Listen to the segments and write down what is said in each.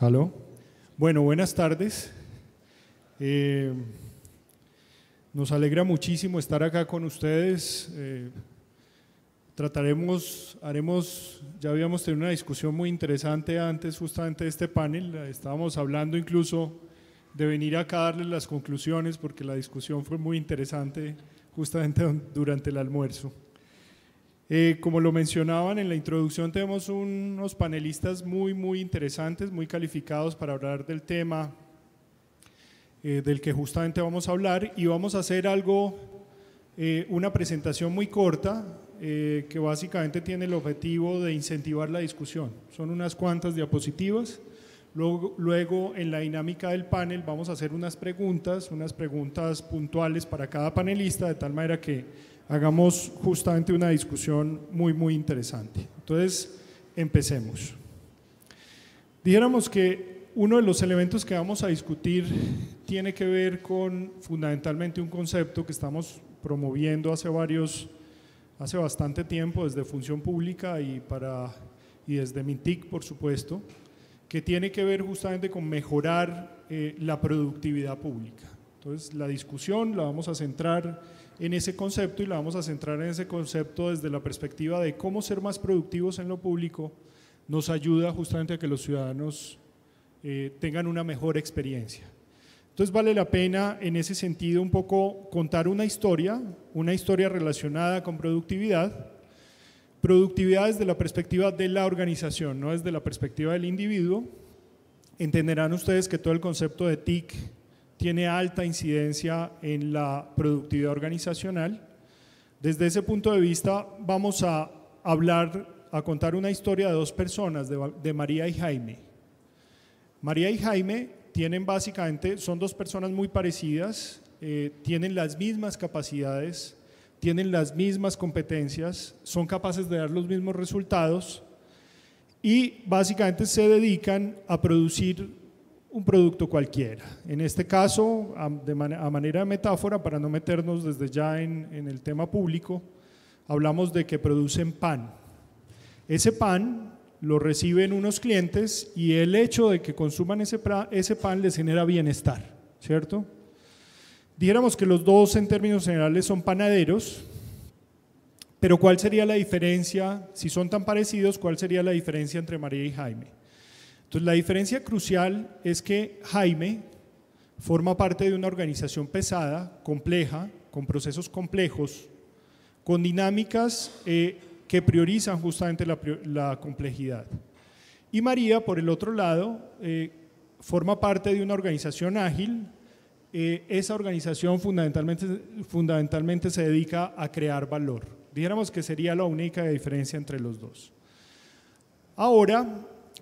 ¿Aló? Bueno, buenas tardes. Eh, nos alegra muchísimo estar acá con ustedes. Eh, trataremos, haremos, ya habíamos tenido una discusión muy interesante antes justamente de este panel, estábamos hablando incluso de venir acá a darles las conclusiones porque la discusión fue muy interesante justamente durante el almuerzo. Eh, como lo mencionaban en la introducción, tenemos unos panelistas muy, muy interesantes, muy calificados para hablar del tema eh, del que justamente vamos a hablar y vamos a hacer algo, eh, una presentación muy corta que básicamente tiene el objetivo de incentivar la discusión. Son unas cuantas diapositivas. Luego, luego, en la dinámica del panel vamos a hacer unas preguntas, unas preguntas puntuales para cada panelista, de tal manera que hagamos justamente una discusión muy, muy interesante. Entonces, empecemos. Dijéramos que uno de los elementos que vamos a discutir tiene que ver con fundamentalmente un concepto que estamos promoviendo hace varios, hace bastante tiempo desde Función Pública y, para, desde MINTIC, por supuesto, que tiene que ver justamente con mejorar eh, la productividad pública. Entonces, la discusión la vamos a centrar en ese concepto y la vamos a centrar en ese concepto desde la perspectiva de cómo ser más productivos en lo público nos ayuda justamente a que los ciudadanos eh, tengan una mejor experiencia. Entonces vale la pena en ese sentido un poco contar una historia, una historia relacionada con productividad, productividad desde la perspectiva de la organización, no desde la perspectiva del individuo. Entenderán ustedes que todo el concepto de TIC tiene alta incidencia en la productividad organizacional. Desde ese punto de vista vamos a hablar, a contar una historia de dos personas, de, María y Jaime. María y Jaime tienen básicamente, son dos personas muy parecidas, eh, tienen las mismas capacidades, tienen las mismas competencias, son capaces de dar los mismos resultados y básicamente se dedican a producir un producto cualquiera. En este caso, a, manera de metáfora, para no meternos desde ya en, el tema público, hablamos de que producen pan. Ese pan lo reciben unos clientes y el hecho de que consuman ese, ese pan les genera bienestar, ¿cierto? Dijéramos que los dos en términos generales son panaderos, pero ¿cuál sería la diferencia? Si son tan parecidos, ¿cuál sería la diferencia entre María y Jaime? Entonces, la diferencia crucial es que Jaime forma parte de una organización pesada, compleja, con procesos complejos, con dinámicas eh, que priorizan justamente la, complejidad. Y María, por el otro lado, eh, forma parte de una organización ágil. Eh, esa organización fundamentalmente, fundamentalmente se dedica a crear valor. Dijéramos que sería la única diferencia entre los dos. Ahora,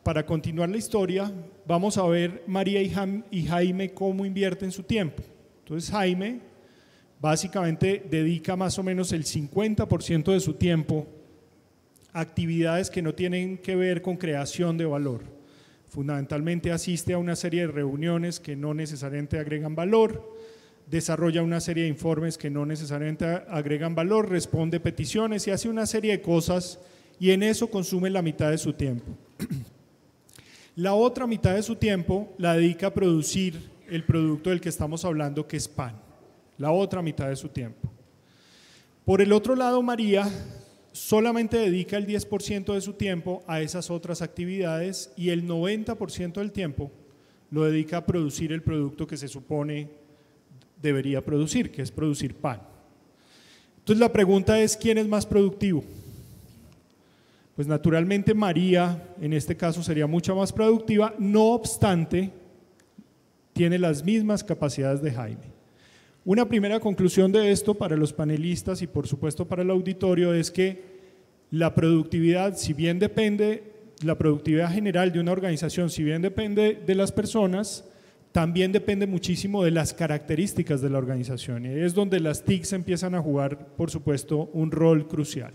para continuar la historia, vamos a ver María y, Jaime cómo invierten su tiempo. Entonces Jaime básicamente dedica más o menos el 50% de su tiempo a actividades que no tienen que ver con creación de valor. Fundamentalmente asiste a una serie de reuniones que no necesariamente agregan valor, desarrolla una serie de informes que no necesariamente agregan valor, responde peticiones y hace una serie de cosas y en eso consume la mitad de su tiempo. La otra mitad de su tiempo la dedica a producir el producto del que estamos hablando, que es pan. La otra mitad de su tiempo. Por el otro lado, María solamente dedica el 10% de su tiempo a esas otras actividades y el 90% del tiempo lo dedica a producir el producto que se supone debería producir, que es producir pan. Entonces la pregunta es, ¿quién es más productivo? pues naturalmente María, en este caso, sería mucho más productiva, no obstante, tiene las mismas capacidades de Jaime. Una primera conclusión de esto para los panelistas y por supuesto para el auditorio es que la productividad, si bien depende, la productividad general de una organización, si bien depende de las personas, también depende muchísimo de las características de la organización. Y es donde las TICs empiezan a jugar, por supuesto, un rol crucial.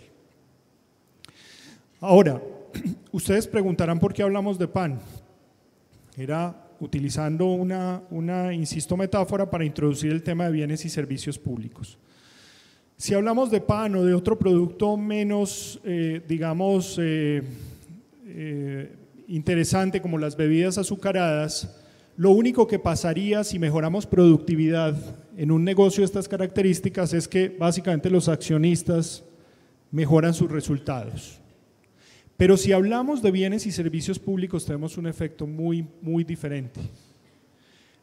Ahora, ustedes preguntarán por qué hablamos de pan. Era utilizando una, insisto, metáfora para introducir el tema de bienes y servicios públicos. Si hablamos de pan o de otro producto menos, eh, digamos, eh, eh, interesante como las bebidas azucaradas, lo único que pasaría si mejoramos productividad en un negocio de estas características es que básicamente los accionistas mejoran sus resultados. Pero si hablamos de bienes y servicios públicos tenemos un efecto muy, muy diferente.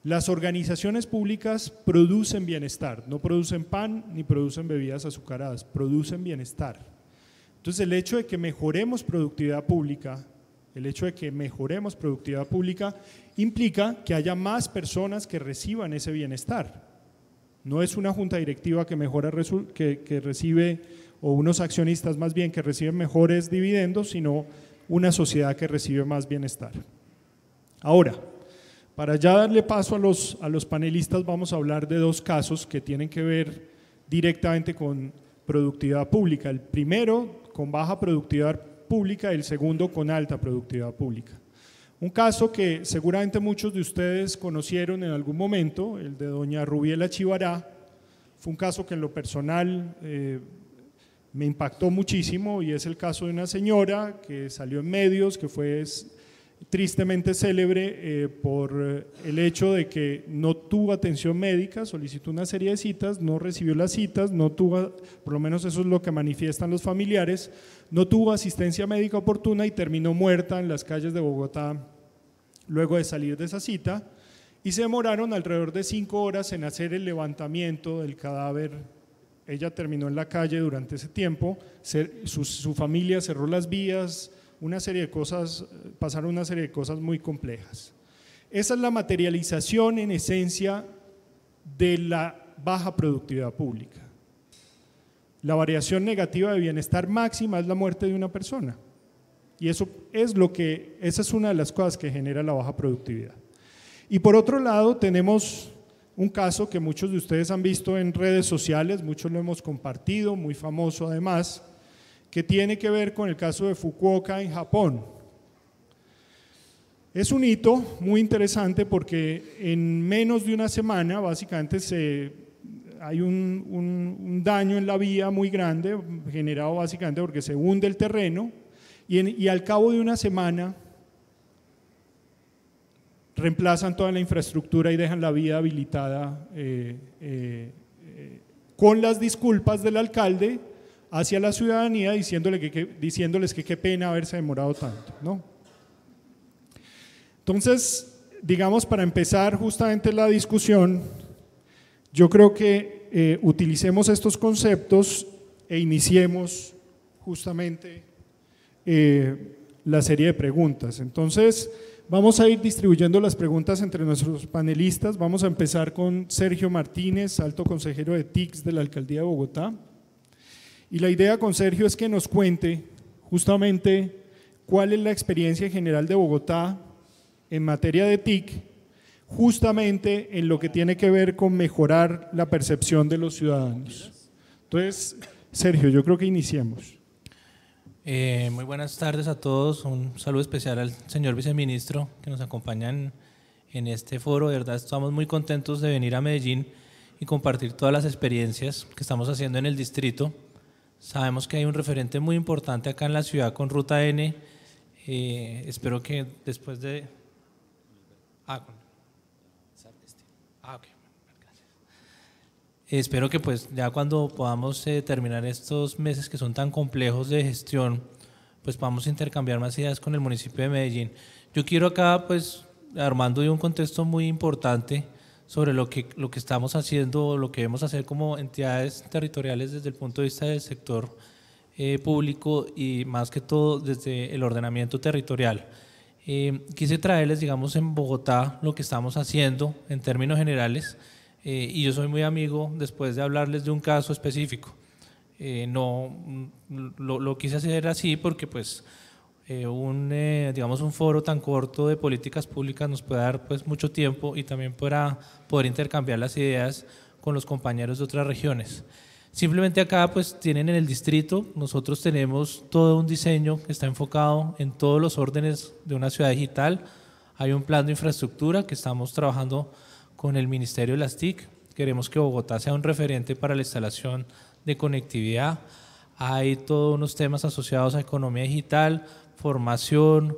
Las organizaciones públicas producen bienestar, no producen pan ni producen bebidas azucaradas, producen bienestar. Entonces el hecho de que mejoremos productividad pública, el hecho de que mejoremos productividad pública implica que haya más personas que reciban ese bienestar. No es una junta directiva que, mejora, que, que recibe o unos accionistas más bien que reciben mejores dividendos, sino una sociedad que recibe más bienestar. Ahora, para ya darle paso a los, a los panelistas, vamos a hablar de dos casos que tienen que ver directamente con productividad pública. El primero con baja productividad pública, y el segundo con alta productividad pública. Un caso que seguramente muchos de ustedes conocieron en algún momento, el de doña Rubiela Chivará, fue un caso que en lo personal eh, me impactó muchísimo y es el caso de una señora que salió en medios, que fue tristemente célebre eh, por eh, el hecho de que no tuvo atención médica, solicitó una serie de citas, no recibió las citas, no tuvo, por lo menos eso es lo que manifiestan los familiares, no tuvo asistencia médica oportuna y terminó muerta en las calles de Bogotá luego de salir de esa cita y se demoraron alrededor de cinco horas en hacer el levantamiento del cadáver ella terminó en la calle durante ese tiempo, su, su, familia cerró las vías, una serie de cosas, pasaron una serie de cosas muy complejas. Esa es la materialización en esencia de la baja productividad pública. La variación negativa de bienestar máxima es la muerte de una persona. Y eso es lo que, esa es una de las cosas que genera la baja productividad. Y por otro lado tenemos un caso que muchos de ustedes han visto en redes sociales, muchos lo hemos compartido, muy famoso además, que tiene que ver con el caso de Fukuoka en Japón. Es un hito muy interesante porque en menos de una semana básicamente se, hay un, daño en la vía muy grande, generado básicamente porque se hunde el terreno, y, y al cabo de una semana reemplazan toda la infraestructura y dejan la vida habilitada eh, eh, eh, con las disculpas del alcalde hacia la ciudadanía diciéndole diciéndoles que qué pena haberse demorado tanto. Entonces, digamos, para empezar justamente la discusión, yo creo que utilicemos estos conceptos e iniciemos justamente la serie de preguntas. Entonces, Vamos a ir distribuyendo las preguntas entre nuestros panelistas. Vamos a empezar con Sergio Martínez, alto consejero de TICS de la Alcaldía de Bogotá. Y la idea con Sergio es que nos cuente justamente cuál es la experiencia general de Bogotá en materia de TIC, justamente en lo que tiene que ver con mejorar la percepción de los ciudadanos. Entonces, Sergio, yo creo que iniciemos. Eh, muy buenas tardes a todos. Un saludo especial al señor viceministro que nos acompaña en, este foro. De verdad, estamos muy contentos de venir a Medellín y compartir todas las experiencias que estamos haciendo en el distrito. Sabemos que hay un referente muy importante acá en la ciudad con Ruta N. Eh, espero que después de... Ah, Espero que pues ya cuando podamos eh, terminar estos meses que son tan complejos de gestión, pues podamos intercambiar más ideas con el municipio de Medellín. Yo quiero acá pues Armando un contexto muy importante sobre lo que, lo que estamos haciendo, lo que debemos hacer como entidades territoriales desde el punto de vista del sector eh, público y más que todo desde el ordenamiento territorial. Eh, quise traerles, digamos, en Bogotá lo que estamos haciendo en términos generales eh, y yo soy muy amigo después de hablarles de un caso específico. Eh, no mm, lo, lo, quise hacer así porque pues eh, un digamos un foro tan corto de políticas públicas nos puede dar pues mucho tiempo y también para poder intercambiar las ideas con los compañeros de otras regiones. Simplemente acá pues tienen en el distrito, nosotros tenemos todo un diseño que está enfocado en todos los órdenes de una ciudad digital. Hay un plan de infraestructura que estamos trabajando con el Ministerio de las TIC. Queremos que Bogotá sea un referente para la instalación de conectividad. Hay todos unos temas asociados a economía digital, formación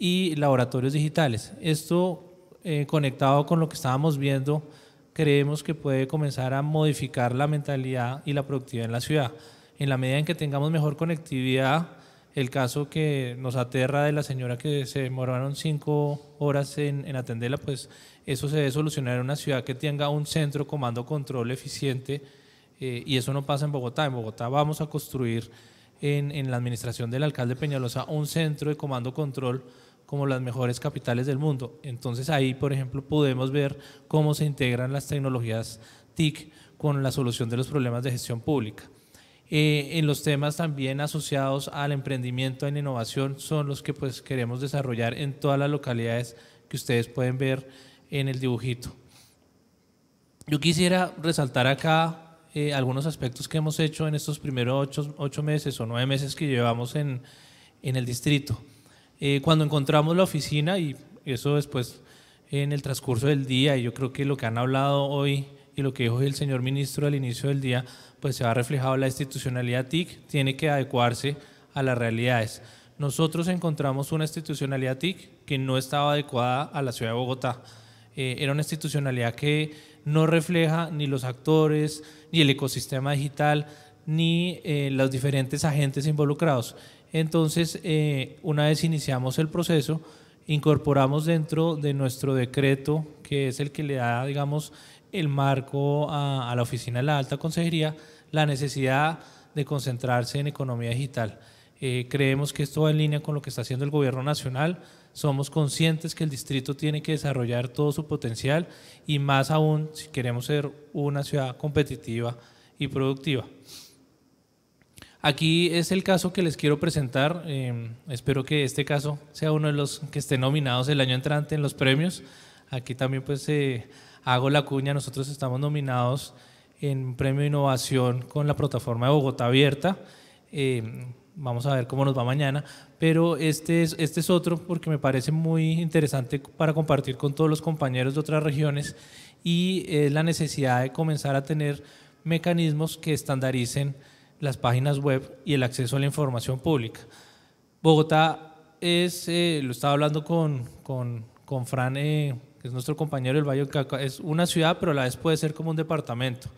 y laboratorios digitales. Esto eh, conectado con lo que estábamos viendo, creemos que puede comenzar a modificar la mentalidad y la productividad en la ciudad. En la medida en que tengamos mejor conectividad, el caso que nos aterra de la señora que se demoraron cinco horas en, atenderla, pues eso se debe solucionar en una ciudad que tenga un centro comando control eficiente eh, y eso no pasa en Bogotá. En Bogotá vamos a construir en la administración del alcalde Peñalosa un centro de comando control como las mejores capitales del mundo. Entonces ahí, por ejemplo, podemos ver cómo se integran las tecnologías TIC con la solución de los problemas de gestión pública. Eh, en los temas también asociados al emprendimiento en innovación son los que pues queremos desarrollar en todas las localidades que ustedes pueden ver en el dibujito. Yo quisiera resaltar acá eh, algunos aspectos que hemos hecho en estos primeros ocho, meses o nueve meses que llevamos en, en el distrito. Eh, cuando encontramos la oficina, y eso después en el transcurso del día, y yo creo que lo que han hablado hoy y lo que dijo el señor ministro al inicio del día, pues se ha reflejado la institucionalidad TIC, tiene que adecuarse a las realidades. Nosotros encontramos una institucionalidad TIC que no estaba adecuada a la ciudad de Bogotá. Eh, era una institucionalidad que no refleja ni los actores, ni el ecosistema digital, ni eh, los diferentes agentes involucrados. Entonces, eh, una vez iniciamos el proceso, incorporamos dentro de nuestro decreto, que es el que le da, digamos, el marco a, la oficina de la alta consejería la necesidad de concentrarse en economía digital. Eh, creemos que esto va en línea con lo que está haciendo el gobierno nacional. Somos conscientes que el distrito tiene que desarrollar todo su potencial y más aún si queremos ser una ciudad competitiva y productiva. Aquí es el caso que les quiero presentar. Eh, espero que este caso sea uno de los que estén nominados el año entrante en los premios. Aquí también pues... Eh, hago la cuña, nosotros estamos nominados en Premio Innovación con la plataforma de Bogotá Abierta. Eh, vamos a ver cómo nos va mañana, pero este es, este es otro porque me parece muy interesante para compartir con todos los compañeros de otras regiones y es la necesidad de comenzar a tener mecanismos que estandaricen las páginas web y el acceso a la información pública. Bogotá es, eh, lo estaba hablando con, con, Fran eh, que es nuestro compañero el Valle del Caca es una ciudad, pero a la vez puede ser como un departamento.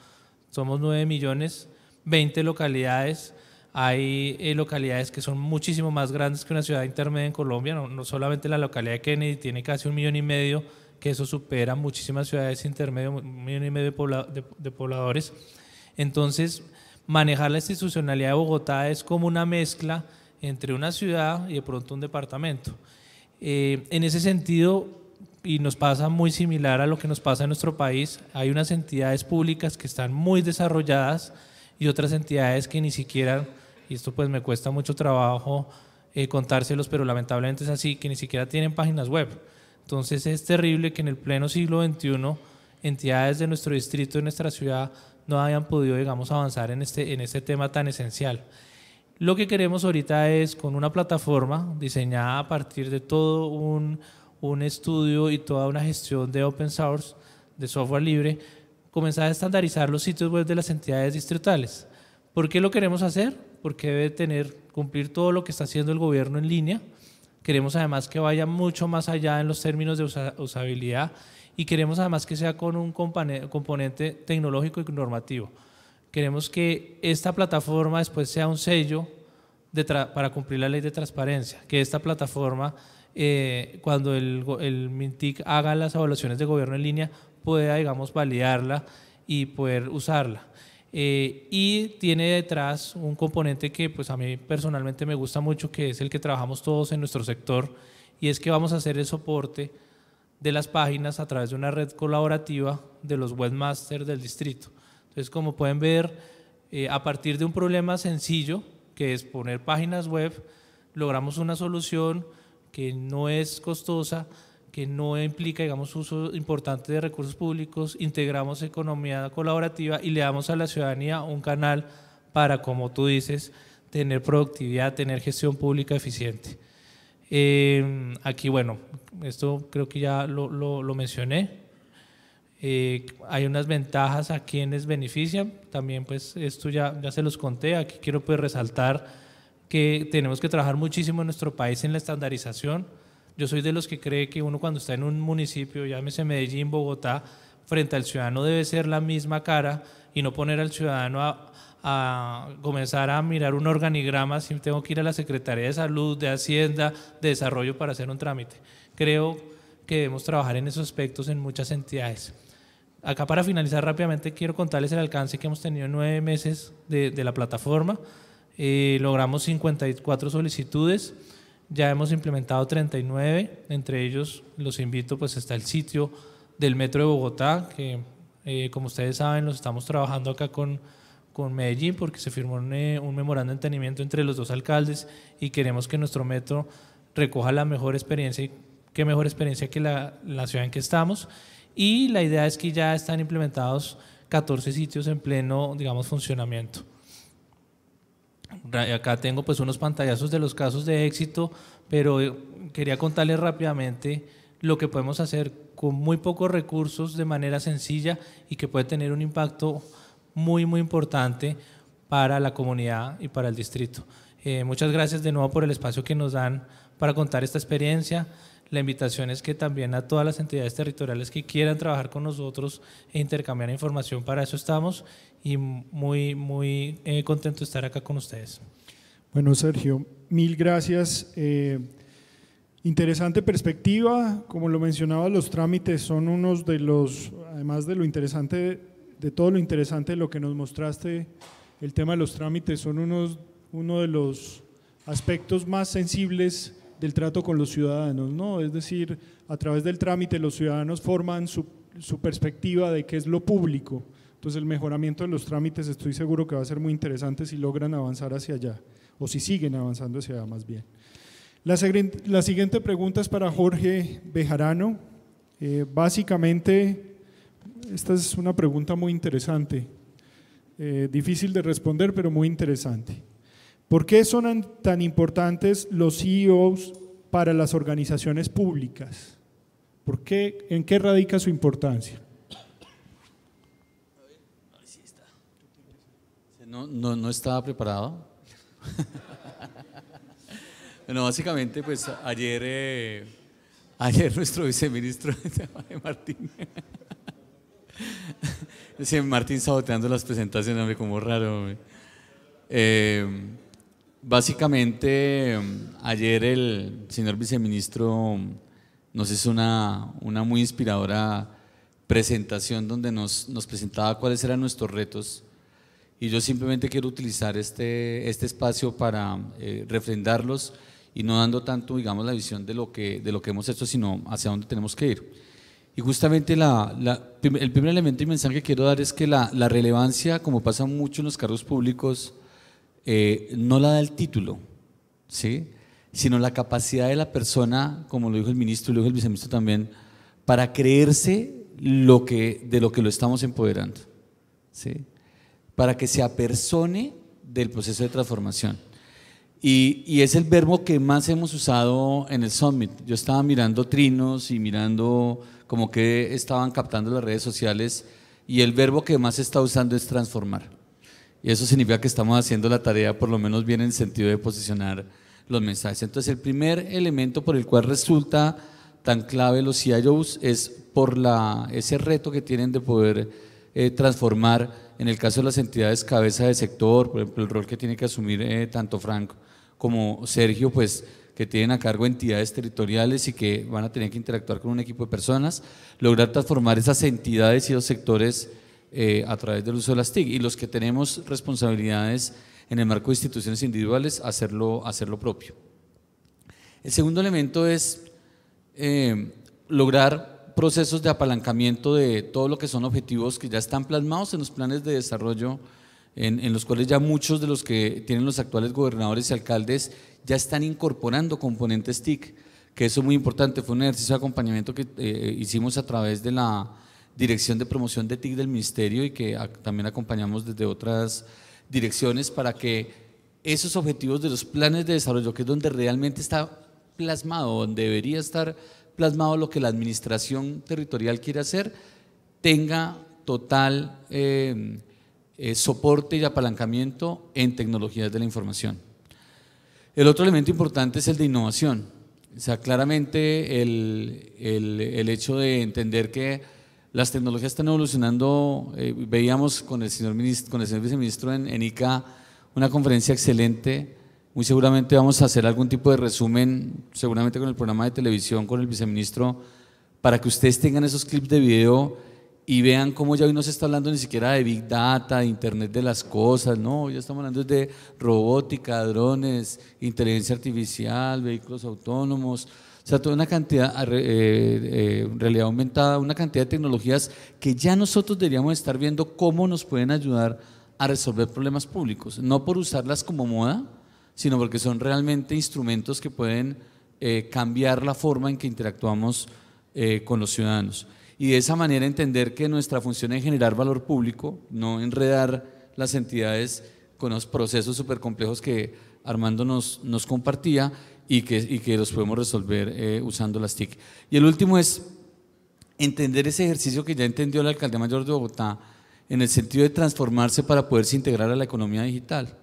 Somos 9 millones, 20 localidades. Hay eh, localidades que son muchísimo más grandes que una ciudad intermedia en Colombia, no, solamente la localidad de Kennedy tiene casi un millón y medio, que eso supera muchísimas ciudades intermedias, un millón y medio de, pobladores. Entonces, manejar la institucionalidad de Bogotá es como una mezcla entre una ciudad y de pronto un departamento. Eh, en ese sentido, y nos pasa muy similar a lo que nos pasa en nuestro país. Hay unas entidades públicas que están muy desarrolladas y otras entidades que ni siquiera, y esto pues me cuesta mucho trabajo eh, contárselos, pero lamentablemente es así, que ni siquiera tienen páginas web. Entonces es terrible que en el pleno siglo XXI entidades de nuestro distrito, de nuestra ciudad, no hayan podido, digamos, avanzar en este, en este tema tan esencial. Lo que queremos ahorita es con una plataforma diseñada a partir de todo un un estudio y toda una gestión de open source, de software libre, comenzar a estandarizar los sitios web de las entidades distritales. ¿Por qué lo queremos hacer? Porque debe tener, cumplir todo lo que está haciendo el gobierno en línea. Queremos además que vaya mucho más allá en los términos de usabilidad y queremos además que sea con un componente tecnológico y normativo. Queremos que esta plataforma después sea un sello para cumplir la ley de transparencia, que esta plataforma eh, cuando el, MINTIC haga las evaluaciones de gobierno en línea, pueda, digamos, validarla y poder usarla. Eh, y tiene detrás un componente que pues a mí personalmente me gusta mucho, que es el que trabajamos todos en nuestro sector, y es que vamos a hacer el soporte de las páginas a través de una red colaborativa de los webmasters del distrito. Entonces, como pueden ver, eh, a partir de un problema sencillo, que es poner páginas web, logramos una solución que no es costosa, que no implica, digamos, uso importante de recursos públicos, integramos economía colaborativa y le damos a la ciudadanía un canal para, como tú dices, tener productividad, tener gestión pública eficiente. Em, aquí, bueno, esto creo que ya lo, mencioné. Eh, hay unas ventajas a quienes benefician, también pues esto ya, ya se los conté, aquí quiero pues resaltar que tenemos que trabajar muchísimo en nuestro país en la estandarización. Yo soy de los que cree que uno cuando está en un municipio, llámese Medellín, Bogotá, frente al ciudadano debe ser la misma cara y no poner al ciudadano a, comenzar a mirar un organigrama si tengo que ir a la Secretaría de Salud, de Hacienda, de Desarrollo para hacer un trámite. Creo que debemos trabajar en esos aspectos en muchas entidades. Acá para finalizar rápidamente quiero contarles el alcance que hemos tenido en nueve meses de, de la plataforma logramos 54 solicitudes, ya hemos implementado 39, entre ellos los invito, pues está el sitio del Metro de Bogotá, que eh, como ustedes saben los estamos trabajando acá con, con Medellín porque se firmó eh, un, memorando de entendimiento entre los dos alcaldes y queremos que nuestro metro recoja la mejor experiencia y qué mejor experiencia que la, la ciudad en que estamos. Y la idea es que ya están implementados 14 sitios en pleno, digamos, funcionamiento. Acá tengo pues unos pantallazos de los casos de éxito, pero eh, quería contarles rápidamente lo que podemos hacer con muy pocos recursos de manera sencilla y que puede tener un impacto muy, muy importante para la comunidad y para el distrito. Eh, muchas gracias de nuevo por el espacio que nos dan para contar esta experiencia. La invitación es que también a todas las entidades territoriales que quieran trabajar con nosotros e intercambiar información, para eso estamos y muy, muy eh, contento de estar acá con ustedes. Bueno, Sergio, mil gracias. Eh, interesante perspectiva, como lo mencionaba, los trámites son unos de los, además de lo interesante, de todo lo interesante de lo que nos mostraste, el tema de los trámites son uno de los aspectos más sensibles del trato con los ciudadanos, ¿no? Es decir, a través del trámite los ciudadanos forman su, su perspectiva de qué es lo público entonces el mejoramiento de los trámites estoy seguro que va a ser muy interesante si logran avanzar hacia allá, o si siguen avanzando hacia allá más bien. La, siguiente pregunta es para Jorge Bejarano. Eh, básicamente, esta es una pregunta muy interesante, eh, difícil de responder, pero muy interesante. ¿Por qué son tan importantes los CEOs para las organizaciones públicas? ¿Por ¿En qué radica su importancia? No, no, no estaba preparado. bueno, básicamente, pues ayer, eh, ayer nuestro viceministro de Martín, Martín saboteando las presentaciones, hombre, como raro. Eh, básicamente, ayer el señor viceministro nos hizo una, muy inspiradora presentación donde nos, nos presentaba cuáles eran nuestros retos y yo simplemente quiero utilizar este, este espacio para eh, refrendarlos y no dando tanto, digamos, la visión de lo que, de lo que hemos hecho, sino hacia dónde tenemos que ir. Y justamente el primer elemento y mensaje que quiero dar es que la, relevancia, como pasa mucho en los cargos públicos, eh, no la da el título, ¿sí? sino la capacidad de la persona, como lo dijo el ministro y lo dijo el viceministro también, para creerse lo que, de lo que lo estamos empoderando. ¿sí? para que se apersone del proceso de transformación. Y, es el verbo que más hemos usado en el Summit. Yo estaba mirando trinos y mirando como que estaban captando las redes sociales y el verbo que más se está usando es transformar. Y eso significa que estamos haciendo la tarea por lo menos bien en el sentido de posicionar los mensajes. Entonces el primer elemento por el cual resulta tan clave los CIOs es por la, ese reto que tienen de poder eh, transformar, en el caso de las entidades cabeza de sector, por ejemplo, el rol que tiene que asumir eh, tanto Franco como Sergio, pues que tienen a cargo entidades territoriales y que van a tener que interactuar con un equipo de personas, lograr transformar esas entidades y los sectores eh, a través del uso de las TIC. Y los que tenemos responsabilidades en el marco de instituciones individuales, hacerlo, hacerlo propio. El segundo elemento es lograr procesos de apalancamiento de todo lo que son objetivos que ya están plasmados en los planes de desarrollo, en, los cuales ya muchos de los que tienen los actuales gobernadores y alcaldes ya están incorporando componentes TIC, que eso es muy importante. Fue un ejercicio de acompañamiento que eh, eh, hicimos a través de la Dirección de Promoción de TIC del Ministerio y que también acompañamos desde otras direcciones para que esos objetivos de los planes de desarrollo, que es donde realmente está plasmado, donde debería estar plasmado lo que la administración territorial quiere hacer, tenga total eh, eh, soporte y apalancamiento en tecnologías de la información. El otro elemento importante es el de innovación. O sea, claramente el, hecho de entender que las tecnologías están evolucionando. Eh, veíamos con el señor, ministro, con el señor viceministro en, en, ICA una conferencia excelente muy seguramente vamos a hacer algún tipo de resumen, seguramente con el programa de televisión, con el viceministro, para que ustedes tengan esos clips de video y vean cómo ya hoy no se está hablando ni siquiera de Big Data, de Internet de las Cosas, no, ya estamos hablando de robótica, drones, inteligencia artificial, vehículos autónomos, o sea, toda una cantidad, eh, eh realidad aumentada, una cantidad de tecnologías que ya nosotros deberíamos estar viendo cómo nos pueden ayudar a resolver problemas públicos, no por usarlas como moda, sino porque son realmente instrumentos que pueden eh, cambiar la forma en que interactuamos eh, con los ciudadanos. Y de esa manera entender que nuestra función es generar valor público, no enredar las entidades con los procesos súper complejos que Armando nos, compartía y que, y que los podemos resolver eh, usando las TIC. Y el último es entender ese ejercicio que ya entendió la alcaldía mayor de Bogotá en el sentido de transformarse para poderse integrar a la economía digital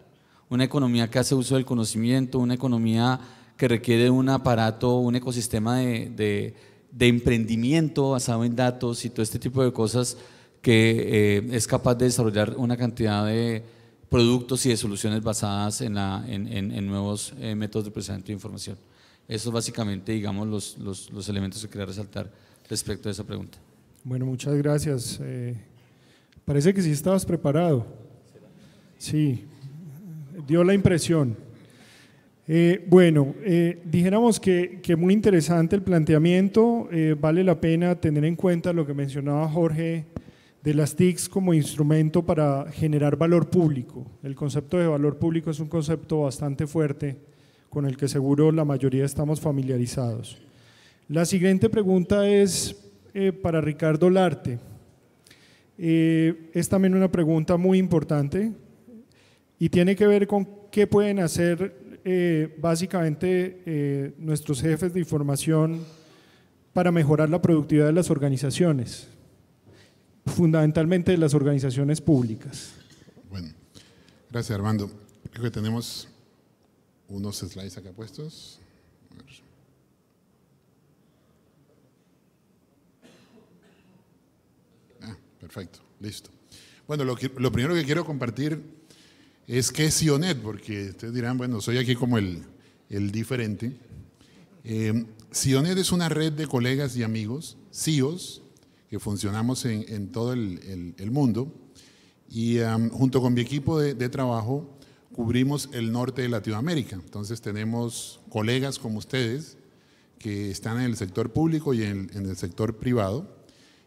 una economía que hace uso del conocimiento, una economía que requiere un aparato, un ecosistema de, de, emprendimiento basado en datos y todo este tipo de cosas que eh, es capaz de desarrollar una cantidad de productos y de soluciones basadas en, la, en, nuevos eh, métodos de procesamiento de información. Eso básicamente, digamos, los, los, los, elementos que quería resaltar respecto a esa pregunta. Bueno, muchas gracias. Eh, parece que sí estabas preparado. Sí, dio la impresión. Eh, bueno, eh, dijéramos que, que, muy interesante el planteamiento, eh, vale la pena tener en cuenta lo que mencionaba Jorge de las TICs como instrumento para generar valor público. El concepto de valor público es un concepto bastante fuerte con el que seguro la mayoría estamos familiarizados. La siguiente pregunta es para Ricardo Larte. es también una pregunta muy importante y tiene que ver con qué pueden hacer eh, básicamente eh, nuestros jefes de información para mejorar la productividad de las organizaciones, fundamentalmente de las organizaciones públicas. Bueno, gracias Armando. Creo que tenemos unos slides acá puestos. Ah, perfecto, listo. Bueno, lo primero que quiero compartir es que Sionet, porque ustedes dirán, bueno, soy aquí como el, el diferente. Eh, Sionet es una red de colegas y amigos, CIOs, e que funcionamos en, todo el, mundo. Y junto con mi equipo de, trabajo cubrimos el norte de Latinoamérica. Entonces tenemos colegas como ustedes que están en el sector público y en, el sector privado.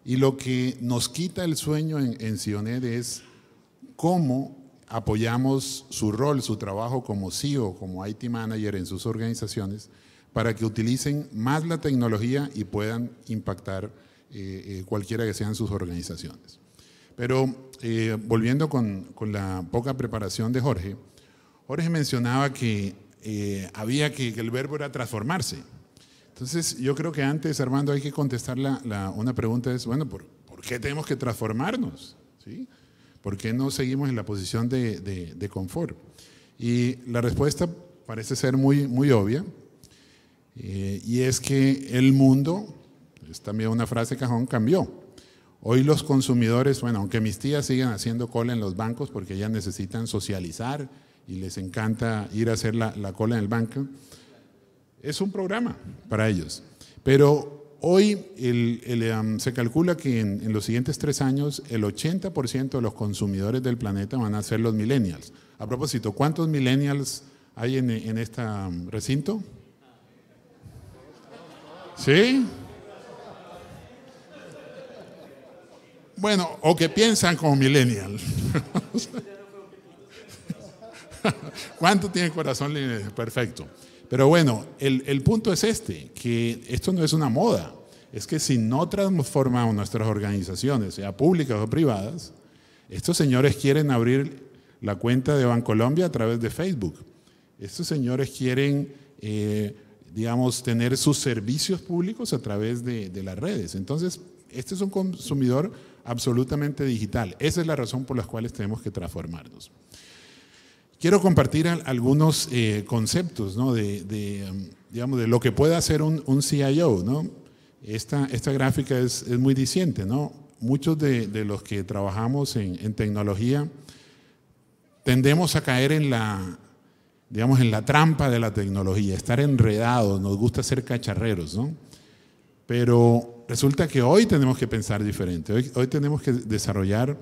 Y lo que nos quita el sueño en, en Sionet e es cómo apoyamos su rol, su trabajo como CEO, como IT Manager en sus organizaciones, para que utilicen más la tecnología y puedan impactar eh, eh, cualquiera que sean sus organizaciones. Pero eh, volviendo con, con, la poca preparación de Jorge, Jorge mencionaba que había que, el verbo era transformarse. Entonces, yo creo que antes, Armando, hay que contestar la, la, una pregunta es, bueno, ¿por, ¿por, qué tenemos que transformarnos? ¿Sí? ¿Por qué no seguimos en la posición de, confort? Y la respuesta parece ser muy, muy obvia, eh, y es que el mundo, es también una frase cajón, cambió. Hoy los consumidores, bueno, aunque mis tías sigan haciendo cola en los bancos porque ellas necesitan socializar y les encanta ir a hacer la, la cola en el banco, es un programa para ellos. Pero Hoy se calcula que en, los siguientes tres años el 80% de los consumidores del planeta van a ser los millennials. A propósito, ¿cuántos millennials hay en, este recinto? ¿Sí? Bueno, o que piensan como millennials. ¿Cuánto tiene corazón? Perfecto. Pero bueno, el, punto es este, que esto no es una moda. Es que si no transformamos nuestras organizaciones, sea públicas o privadas, estos señores quieren abrir la cuenta de Bancolombia a través de Facebook. Estos señores quieren, eh, digamos, tener sus servicios públicos a través de, de las redes. Entonces, este es un consumidor absolutamente digital. Esa es la razón por la cual tenemos que transformarnos. Quiero compartir algunos eh, conceptos de, um, digamos, de lo que puede hacer un, CIO. ¿no? Esta, esta gráfica es, muy diciente. ¿no? Muchos de, los que trabajamos en, tecnología tendemos a caer en la, digamos, en la trampa de la tecnología, estar enredados, nos gusta ser cacharreros. Pero resulta que hoy tenemos que pensar diferente, hoy tenemos que desarrollar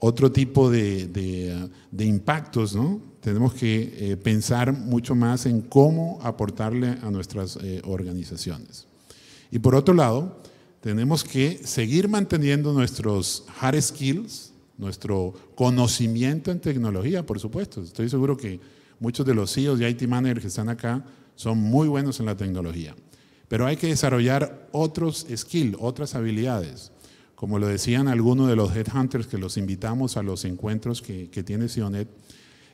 otro tipo de, impactos, ¿no? Tenemos que eh, pensar mucho más en cómo aportarle a nuestras eh, organizaciones. Y por otro lado, tenemos que seguir manteniendo nuestros hard skills, nuestro conocimiento en tecnología, por supuesto. Estoy seguro que muchos de los CEOs y IT managers que están acá son muy buenos en la tecnología. Pero hay que desarrollar otros skills, otras habilidades. Como lo decían algunos de los headhunters que los invitamos a los encuentros que, tiene Sionet,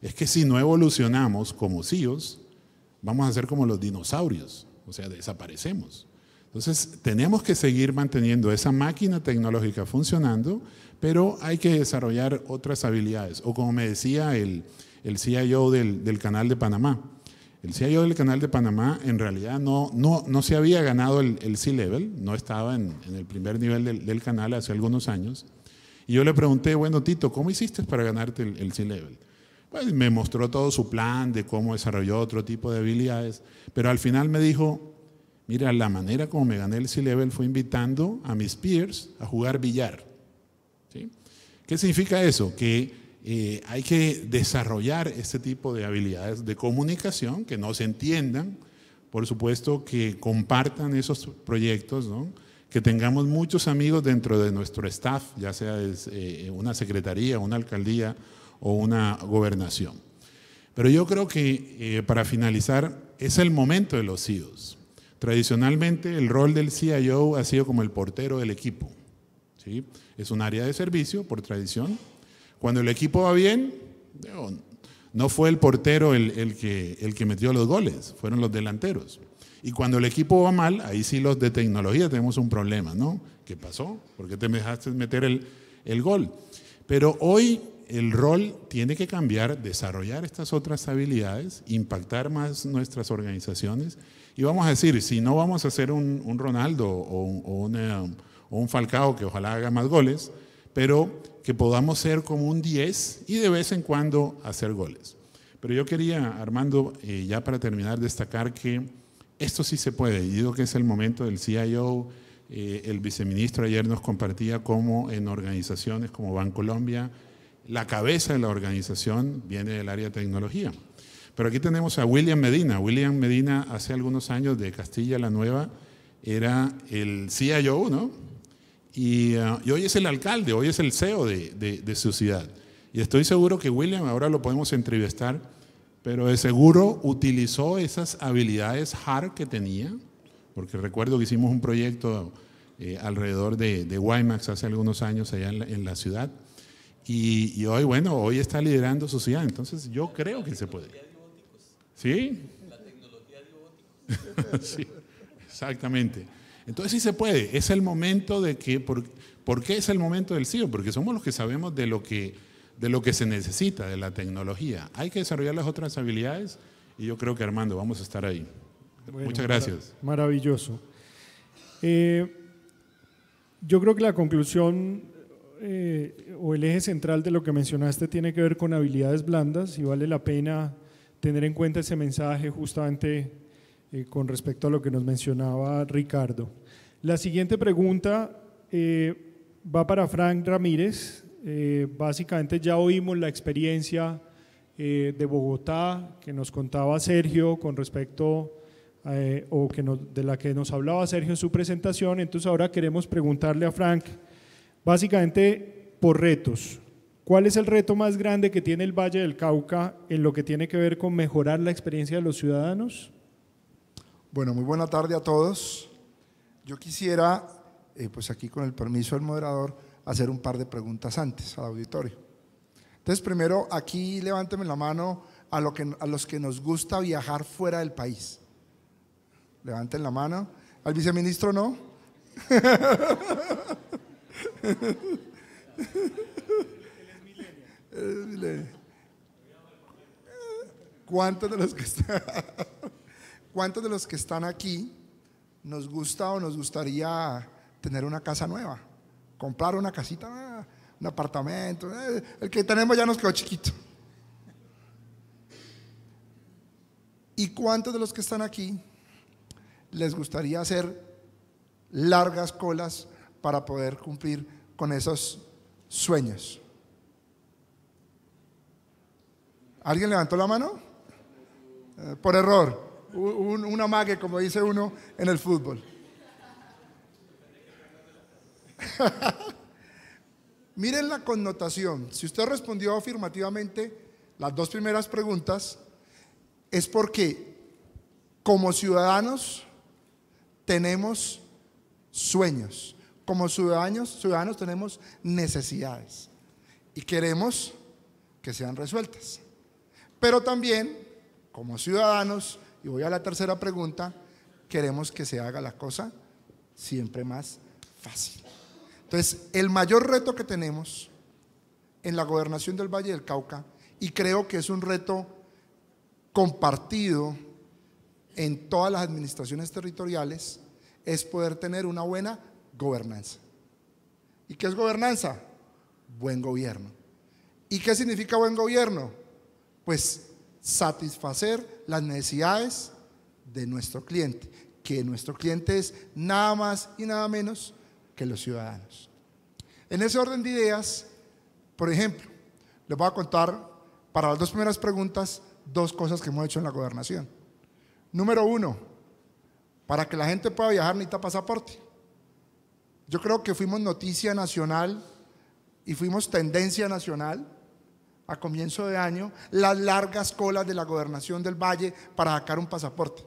es que si no evolucionamos como CIOs, e vamos a ser como los dinosaurios, o sea, desaparecemos. Entonces, tenemos que seguir manteniendo esa máquina tecnológica funcionando, pero hay que desarrollar otras habilidades. O como me decía el, CIO del Canal de Panamá, el CIO del Canal de Panamá en realidad no, no, no se había ganado el, C-Level, no estaba en, el primer nivel del, canal hace algunos años. Y yo le pregunté, bueno, Tito, ¿cómo hiciste para ganarte el, C-Level? Pues me mostró todo su plan de cómo desarrolló otro tipo de habilidades, pero al final me dijo, mira, la manera como me gané el C-Level fue invitando a mis peers a jugar billar. ¿Sí? ¿Qué significa eso? Que eh, hay que desarrollar este tipo de habilidades de comunicación, que nos entiendan, por supuesto que compartan esos proyectos, que tengamos muchos amigos dentro de nuestro staff, ya sea eh, una secretaría, una alcaldía o una gobernación. Pero yo creo que eh, para finalizar, es el momento de los CIOs. E Tradicionalmente el rol del CIO ha sido como el portero del equipo. ¿sí? Es un área de servicio por tradición, cuando el equipo va bien, no fue el portero el, que, el que metió los goles, fueron los delanteros. Y cuando el equipo va mal, ahí sí los de tecnología tenemos un problema, ¿no? ¿Qué pasó? ¿Por qué te dejaste meter el, gol? Pero hoy el rol tiene que cambiar, desarrollar estas otras habilidades, impactar más nuestras organizaciones. Y vamos a decir, si no vamos a hacer un, Ronaldo o, o un Falcao, que ojalá haga más goles, pero que podamos ser como un 10 y de vez en cuando hacer goles. Pero yo quería, Armando, eh, ya para terminar, destacar que esto sí se puede. digo que es el momento del CIO. Eh, el viceministro ayer nos compartía cómo en organizaciones como Bancolombia, la cabeza de la organización viene del área de tecnología. Pero aquí tenemos a William Medina. William Medina hace algunos años de Castilla la Nueva era el CIO, ¿no? Eh, y, hoy es el alcalde, hoy es el CEO de, de, su ciudad. Y estoy seguro que William, ahora lo podemos entrevistar, pero de seguro utilizó esas habilidades hard que tenía, porque recuerdo que hicimos un proyecto eh, alrededor de, de, hace algunos años allá en la, ciudad. Y, hoy, bueno, hoy está liderando su ciudad. Entonces yo creo que se puede. ¿Sí? La tecnología de sí, exactamente. Entonces sí se puede, es el momento de que, ¿por, ¿por qué es el momento del sí, Porque somos los que sabemos de lo que, de lo que se necesita, de la tecnología. Hay que desarrollar las otras habilidades y yo creo que Armando, vamos a estar ahí. Muchas gracias. Maravilloso. Eh, yo creo que la conclusión eh, o el eje central de lo que mencionaste tiene que ver con habilidades blandas y vale la pena tener en cuenta ese mensaje justamente eh, con respecto a lo que nos mencionaba Ricardo. La siguiente pregunta eh, va para Frank Ramírez. Eh, básicamente ya oímos la experiencia de Bogotá que nos contaba Sergio con respecto o que de la que nos hablaba Sergio en su presentación. Entonces ahora queremos preguntarle a Frank, básicamente por retos. ¿Cuál es el reto más grande que tiene el Valle del Cauca en lo que tiene que ver con mejorar la experiencia de los ciudadanos? Bueno, muy buena tarde a todos. Yo quisiera, eh, pues aquí con el permiso del moderador, hacer un par de preguntas antes al auditorio. Entonces, primero, aquí levánteme la mano a, lo que, a los que nos gusta viajar fuera del país. Levanten la mano. Al viceministro no. Eh, ¿Cuántos de los que están? ¿Cuántos de los que están aquí nos gusta o nos gustaría tener una casa nueva? Comprar una casita, ah, un apartamento. Eh, el que tenemos ya nos quedó chiquito. ¿Y cuántos de los que están aquí les gustaría hacer largas colas para poder cumplir con esos sueños? ¿Alguien levantó la mano? Eh, por error un, amague, como dice uno, en el fútbol. Miren la connotación. Si usted respondió afirmativamente las dos primeras preguntas, es porque como ciudadanos tenemos sueños, como ciudadanos, ciudadanos tenemos necesidades y queremos que sean resueltas. Pero también, como ciudadanos, y voy a la tercera pregunta, queremos que se haga la cosa siempre más fácil. Entonces, el mayor reto que tenemos en la gobernación del Valle del Cauca, y creo que es un reto compartido en todas las administraciones territoriales, es poder tener una buena gobernanza. ¿Y qué es gobernanza? Buen gobierno. ¿Y qué significa buen gobierno? Pues satisfacer las necesidades de nuestro cliente, que nuestro cliente es nada más y nada menos que los ciudadanos. En ese orden de ideas, por ejemplo, les voy a contar para las dos primeras preguntas dos cosas que hemos hecho en la gobernación. Número uno, para que la gente pueda viajar necesita pasaporte. Yo creo que fuimos noticia nacional y fuimos tendencia nacional a comienzo de año las largas colas de la gobernación del Valle para sacar un pasaporte.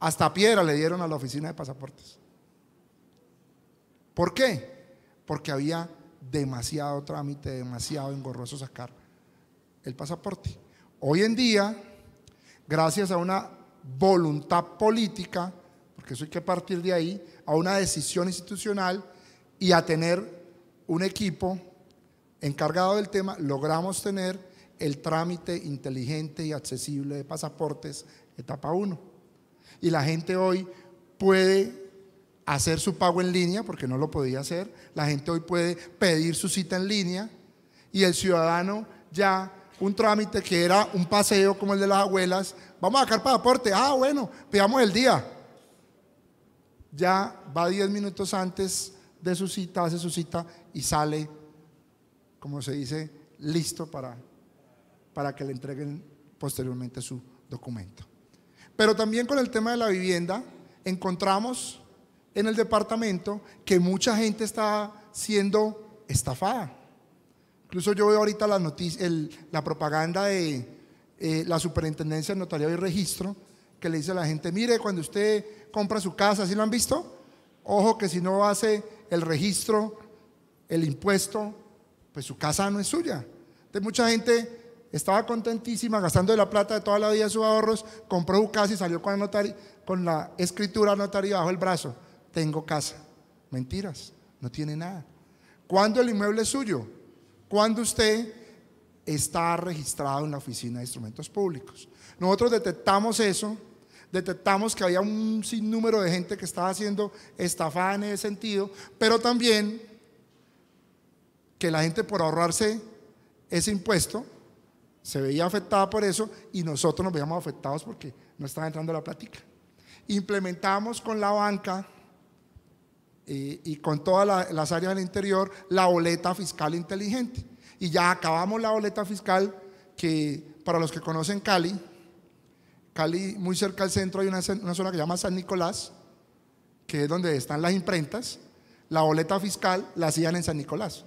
Hasta piedra le dieron a la oficina de pasaportes. ¿Por qué? Porque había demasiado trámite, demasiado engorroso sacar el pasaporte. Hoy en día, gracias a una voluntad política, porque eso hay que partir de ahí, a una decisión institucional y a tener un equipo encargado del tema, logramos tener el trámite inteligente y accesible de pasaportes etapa 1. Y la gente hoy puede hacer su pago en línea, porque no lo podía hacer, la gente hoy puede pedir su cita en línea y el ciudadano ya un trámite que era un paseo como el de las abuelas, vamos a sacar pasaporte, ah bueno, pidamos el día. Ya va 10 minutos antes de su cita, hace su cita y sale como se dice, listo para, para que le entreguen posteriormente su documento. Pero también con el tema de la vivienda, encontramos en el departamento que mucha gente está siendo estafada. Incluso yo veo ahorita la, la propaganda de eh, la superintendencia de notariado y registro que le dice a la gente, mire, cuando usted compra su casa, ¿sí lo han visto? Ojo que si no hace el registro, el impuesto, pues su casa no es suya. mucha gente estaba contentísima gastando de la plata de toda la vida sus ahorros, compró su casa y salió con la, con la escritura notaria bajo el brazo. Tengo casa. Mentiras, no tiene nada. ¿Cuándo el inmueble es suyo? Cuando usted está registrado en la oficina de instrumentos públicos. Nosotros detectamos eso, detectamos que había un sinnúmero de gente que estaba haciendo estafas en ese sentido, pero también que la gente por ahorrarse ese impuesto se veía afectada por eso y nosotros nos veíamos afectados porque no estaba entrando la plática. Implementamos con la banca eh, y con todas las áreas del interior la boleta fiscal inteligente. Y ya acabamos la boleta fiscal que para los que conocen Cali, Cali muy cerca al centro hay una zona que se llama San Nicolás, que es donde están las imprentas. La boleta fiscal la hacían en San Nicolás.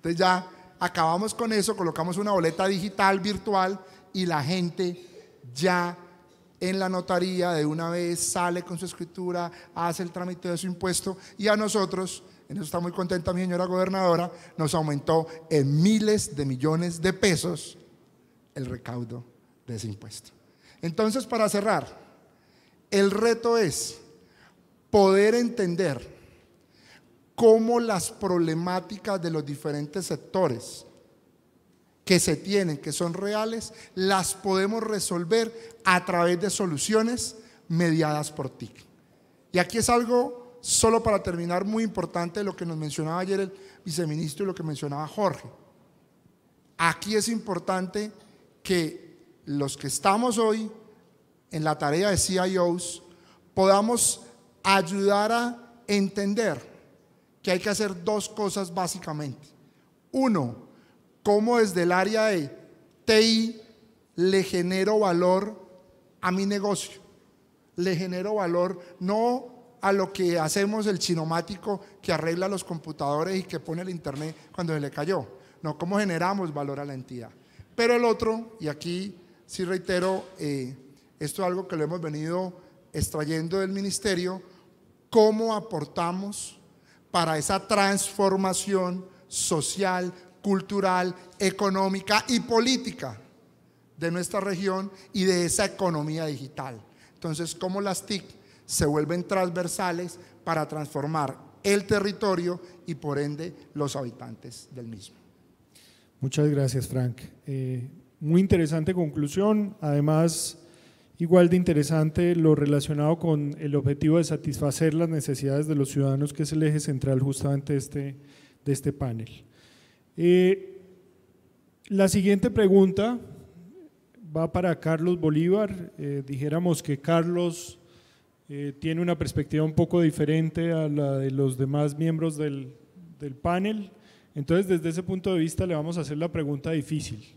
Entonces ya acabamos con eso, colocamos una boleta digital virtual y la gente ya en la notaría de una vez sale con su escritura, hace el trámite de su impuesto y a nosotros, en eso está muy contenta mi señora gobernadora, nos aumentó en miles de millones de pesos el recaudo de ese impuesto. Entonces, para cerrar, el reto es poder entender cómo las problemáticas de los diferentes sectores que se tienen, que son reales, las podemos resolver a través de soluciones mediadas por TIC. Y aquí es algo, solo para terminar, muy importante lo que nos mencionaba ayer el viceministro y lo que mencionaba Jorge. Aquí es importante que los que estamos hoy en la tarea de CIOs podamos ayudar a entender que hay que hacer dos cosas básicamente. Uno, cómo desde el área de TI le genero valor a mi negocio. Le genero valor no a lo que hacemos el cinomático que arregla los computadores y que pone el internet cuando se le cayó. No, cómo generamos valor a la entidad. Pero el otro, y aquí sí reitero, eh, esto es algo que lo hemos venido extrayendo del ministerio, cómo aportamos para esa transformación social, cultural, económica y política de nuestra región y de esa economía digital. Entonces, cómo las TIC se vuelven transversales para transformar el territorio y por ende los habitantes del mismo. Muchas gracias, Frank. Eh, muy interesante conclusión. Además, igual de interesante lo relacionado con el objetivo de satisfacer las necesidades de los ciudadanos, que es el eje central justamente de este, de este panel. Eh, la siguiente pregunta va para Carlos Bolívar. Eh, dijéramos que Carlos eh, tiene una perspectiva un poco diferente a la de los demás miembros del panel. Entonces, desde ese punto de vista, le vamos a hacer la pregunta difícil.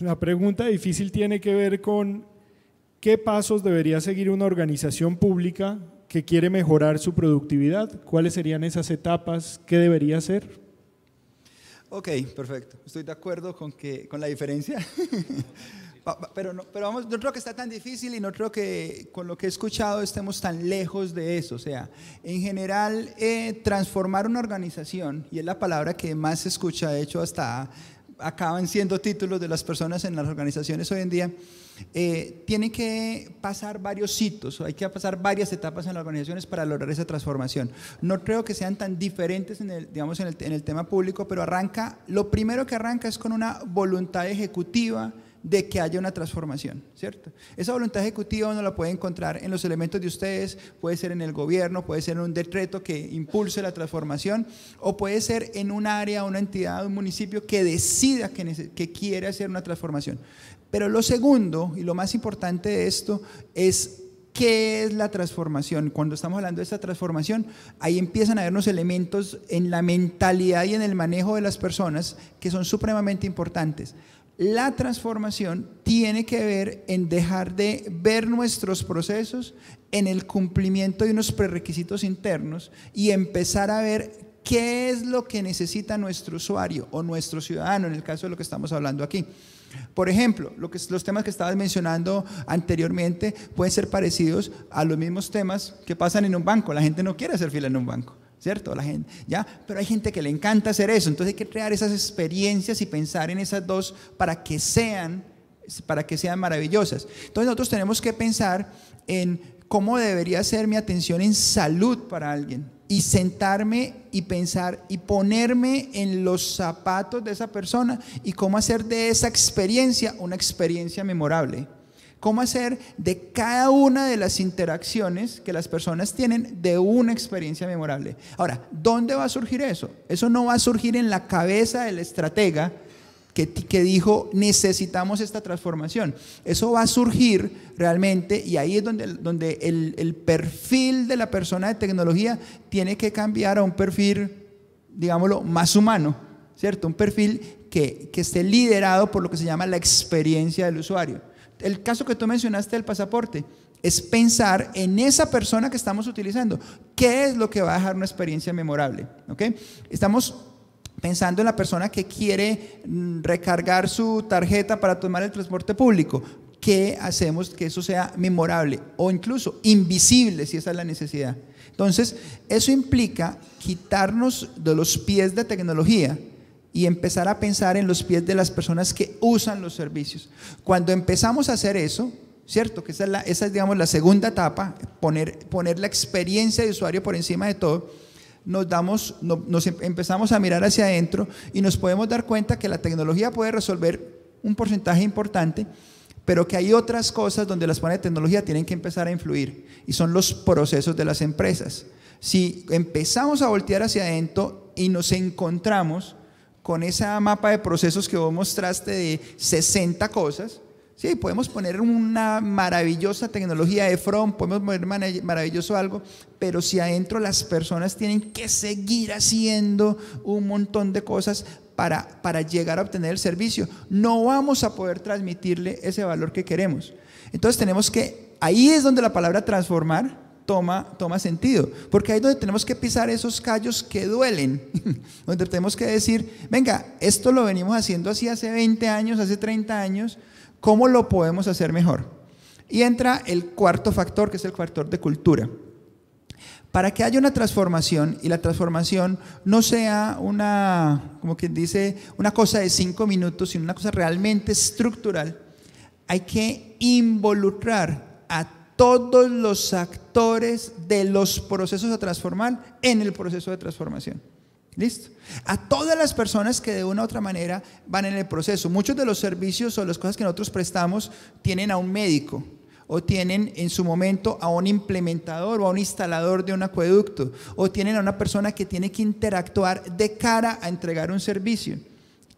La pregunta difícil tiene que ver con qué pasos debería seguir una organización pública que quiere mejorar su productividad, cuáles serían esas etapas, qué debería hacer. Ok, perfecto. Estoy de acuerdo con, que, con la diferencia. pero, no, pero vamos, no creo que está tan difícil y no creo que con lo que he escuchado estemos tan lejos de eso. O sea, en general, eh, transformar una organización, y es la palabra que más se escucha, de hecho, hasta acaban siendo títulos de las personas en las organizaciones hoy en día, eh, tienen que pasar varios hitos, hay que pasar varias etapas en las organizaciones para lograr esa transformación. No creo que sean tan diferentes en el, digamos, en el, en el tema público, pero arranca, lo primero que arranca es con una voluntad ejecutiva, de que haya una transformación, ¿cierto? Esa voluntad ejecutiva no la puede encontrar en los elementos de ustedes, puede ser en el gobierno, puede ser en un decreto que impulse la transformación, o puede ser en un área, una entidad, un municipio que decida que, quiere hacer una transformación. Pero lo segundo y lo más importante de esto es ¿Qué es la transformación? Cuando estamos hablando de esta transformación, ahí empiezan a haber unos elementos en la mentalidad y en el manejo de las personas que son supremamente importantes. La transformación tiene que ver en dejar de ver nuestros procesos en el cumplimiento de unos prerequisitos internos y empezar a ver qué es lo que necesita nuestro usuario o nuestro ciudadano, en el caso de lo que estamos hablando aquí. Por ejemplo, los temas que estabas mencionando anteriormente pueden ser parecidos a los mismos temas que pasan en un banco. La gente no quiere hacer fila en un banco. ¿cierto? La gente, ¿ya? Pero hay gente que le encanta hacer eso, entonces hay que crear esas experiencias y pensar en esas dos para que sean, para que sean maravillosas. Entonces nosotros tenemos que pensar en cómo debería ser mi atención en salud para alguien y sentarme y pensar y ponerme en los zapatos de esa persona y cómo hacer de esa experiencia una experiencia memorable cómo hacer de cada una de las interacciones que las personas tienen de una experiencia memorable. Ahora, ¿dónde va a surgir eso? Eso no va a surgir en la cabeza del estratega que, que dijo necesitamos esta transformación. Eso va a surgir realmente y ahí es donde, donde el, el perfil de la persona de tecnología tiene que cambiar a un perfil, digámoslo, más humano, ¿cierto? Un perfil que, que esté liderado por lo que se llama la experiencia del usuario el caso que tú mencionaste del pasaporte, es pensar en esa persona que estamos utilizando. ¿Qué es lo que va a dejar una experiencia memorable? Estamos pensando en la persona que quiere mm, recargar su tarjeta para tomar el transporte público. ¿Qué hacemos que eso sea memorable o incluso invisible si esa es la necesidad? Entonces, eso implica quitarnos de los pies de tecnología y empezar a pensar en los pies de las personas que usan los servicios. Cuando empezamos a hacer eso, ¿cierto? Que esa es, la, esa es digamos, la segunda etapa, poner, poner la experiencia de usuario por encima de todo, nos, damos, no, nos em, empezamos a mirar hacia adentro y nos podemos dar cuenta que la tecnología puede resolver un porcentaje importante, pero que hay otras cosas donde las buenas de tecnología tienen que empezar a influir y son los procesos de las empresas. Si empezamos a voltear hacia adentro y nos encontramos, con ese mapa de procesos que vos mostraste de 60 cosas, sí, podemos poner una maravillosa tecnología de front, podemos poner maravilloso algo, pero si adentro las personas tienen que seguir haciendo un montón de cosas para, para llegar a obtener el servicio, no vamos a poder transmitirle ese valor que queremos. Entonces tenemos que, ahí es donde la palabra transformar toma, toma sentido. Porque ahí es donde tenemos que pisar esos callos que duelen, donde tenemos que decir, venga, esto lo venimos haciendo así hace 20 años, hace 30 años, ¿cómo lo podemos hacer mejor? Y entra el cuarto factor, que es el factor de cultura. Para que haya una transformación y la transformación no sea una, como quien dice, una cosa de cinco minutos, sino una cosa realmente estructural, hay que involucrar a todos los actores de los procesos a transformar en el proceso de transformación. ¿Listo? A todas las personas que de una u otra manera van en el proceso. Muchos de los servicios o las cosas que nosotros prestamos tienen a un médico o tienen en su momento a un implementador o a un instalador de un acueducto o tienen a una persona que tiene que interactuar de cara a entregar un servicio.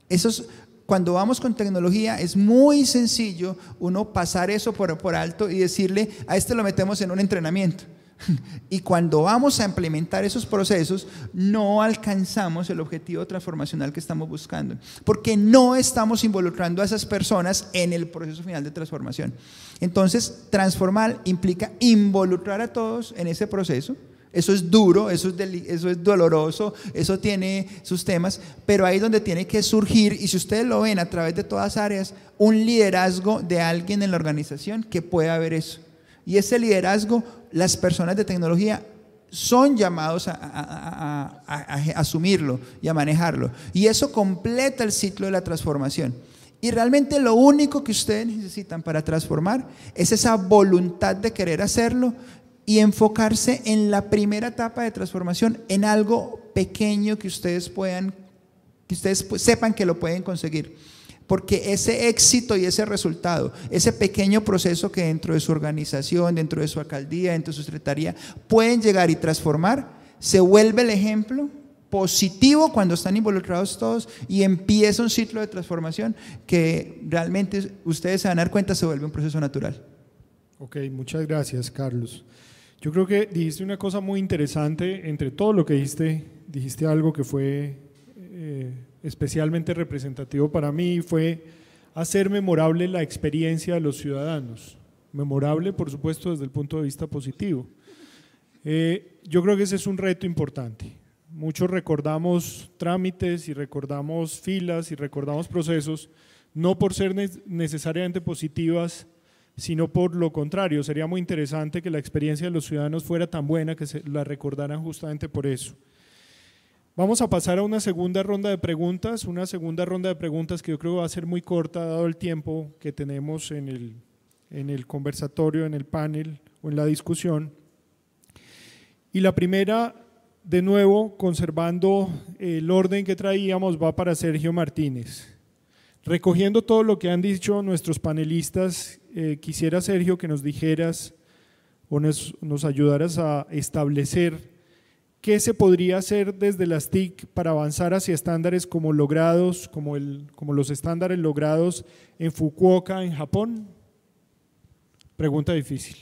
Esos cuando vamos con tecnología es muy sencillo uno pasar eso por, alto y decirle, a este lo metemos en un entrenamiento. Y cuando vamos a implementar esos procesos, no alcanzamos el objetivo transformacional que estamos buscando, porque no estamos involucrando a esas personas en el proceso final de transformación. Entonces, transformar implica involucrar a todos en ese proceso, eso es duro, eso es, doloroso, eso tiene sus temas, pero ahí es donde tiene que surgir, y si ustedes lo ven a través de todas áreas, un liderazgo de alguien en la organización que pueda ver eso. Y ese liderazgo, las personas de tecnología son llamados a, asumirlo y a manejarlo. Y eso completa el ciclo de la transformación. Y realmente lo único que ustedes necesitan para transformar es esa voluntad de querer hacerlo y enfocarse en la primera etapa de transformación, en algo pequeño que ustedes puedan, que ustedes sepan que lo pueden conseguir. Porque ese éxito y ese resultado, ese pequeño proceso que dentro de su organización, dentro de su alcaldía, dentro de su secretaría, pueden llegar y transformar, se vuelve el ejemplo positivo cuando están involucrados todos y empieza un ciclo de transformación que realmente ustedes se van a dar cuenta se vuelve un proceso natural. Ok, muchas gracias, Carlos. Yo creo que dijiste una cosa muy interesante, entre todo lo que dijiste, dijiste algo que fue eh, especialmente representativo para mí, fue hacer memorable la experiencia de los ciudadanos. Memorable, por supuesto, desde el punto de vista positivo. Eh, yo creo que ese es un reto importante. Muchos recordamos trámites y recordamos filas y recordamos procesos, no por ser necesariamente positivas sino por lo contrario, sería muy interesante que la experiencia de los ciudadanos fuera tan buena que se la recordaran justamente por eso. Vamos a pasar a una segunda ronda de preguntas, una segunda ronda de preguntas que yo creo va a ser muy corta dado el tiempo que tenemos en el, en el conversatorio, en el panel o en la discusión. Y la primera, de nuevo, conservando el orden que traíamos, va para Sergio Martínez. Recogiendo todo lo que han dicho nuestros panelistas eh, quisiera, Sergio, que nos dijeras o nos, ayudaras a establecer ¿qué se podría hacer desde las TIC para avanzar hacia estándares como logrados, como, el, como los estándares logrados en Fukuoka, en Japón? Pregunta difícil.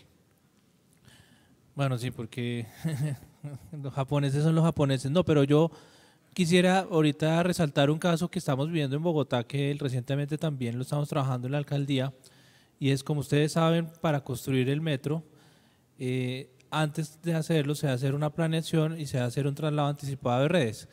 Bueno, sí, porque los japoneses son los japoneses. No, pero yo quisiera ahorita resaltar un caso que estamos viendo en Bogotá, que recientemente también lo estamos trabajando en la alcaldía, y es como ustedes saben, para construir el metro, eh, antes de hacerlo se hacer una planeación y se hacer un traslado anticipado de redes.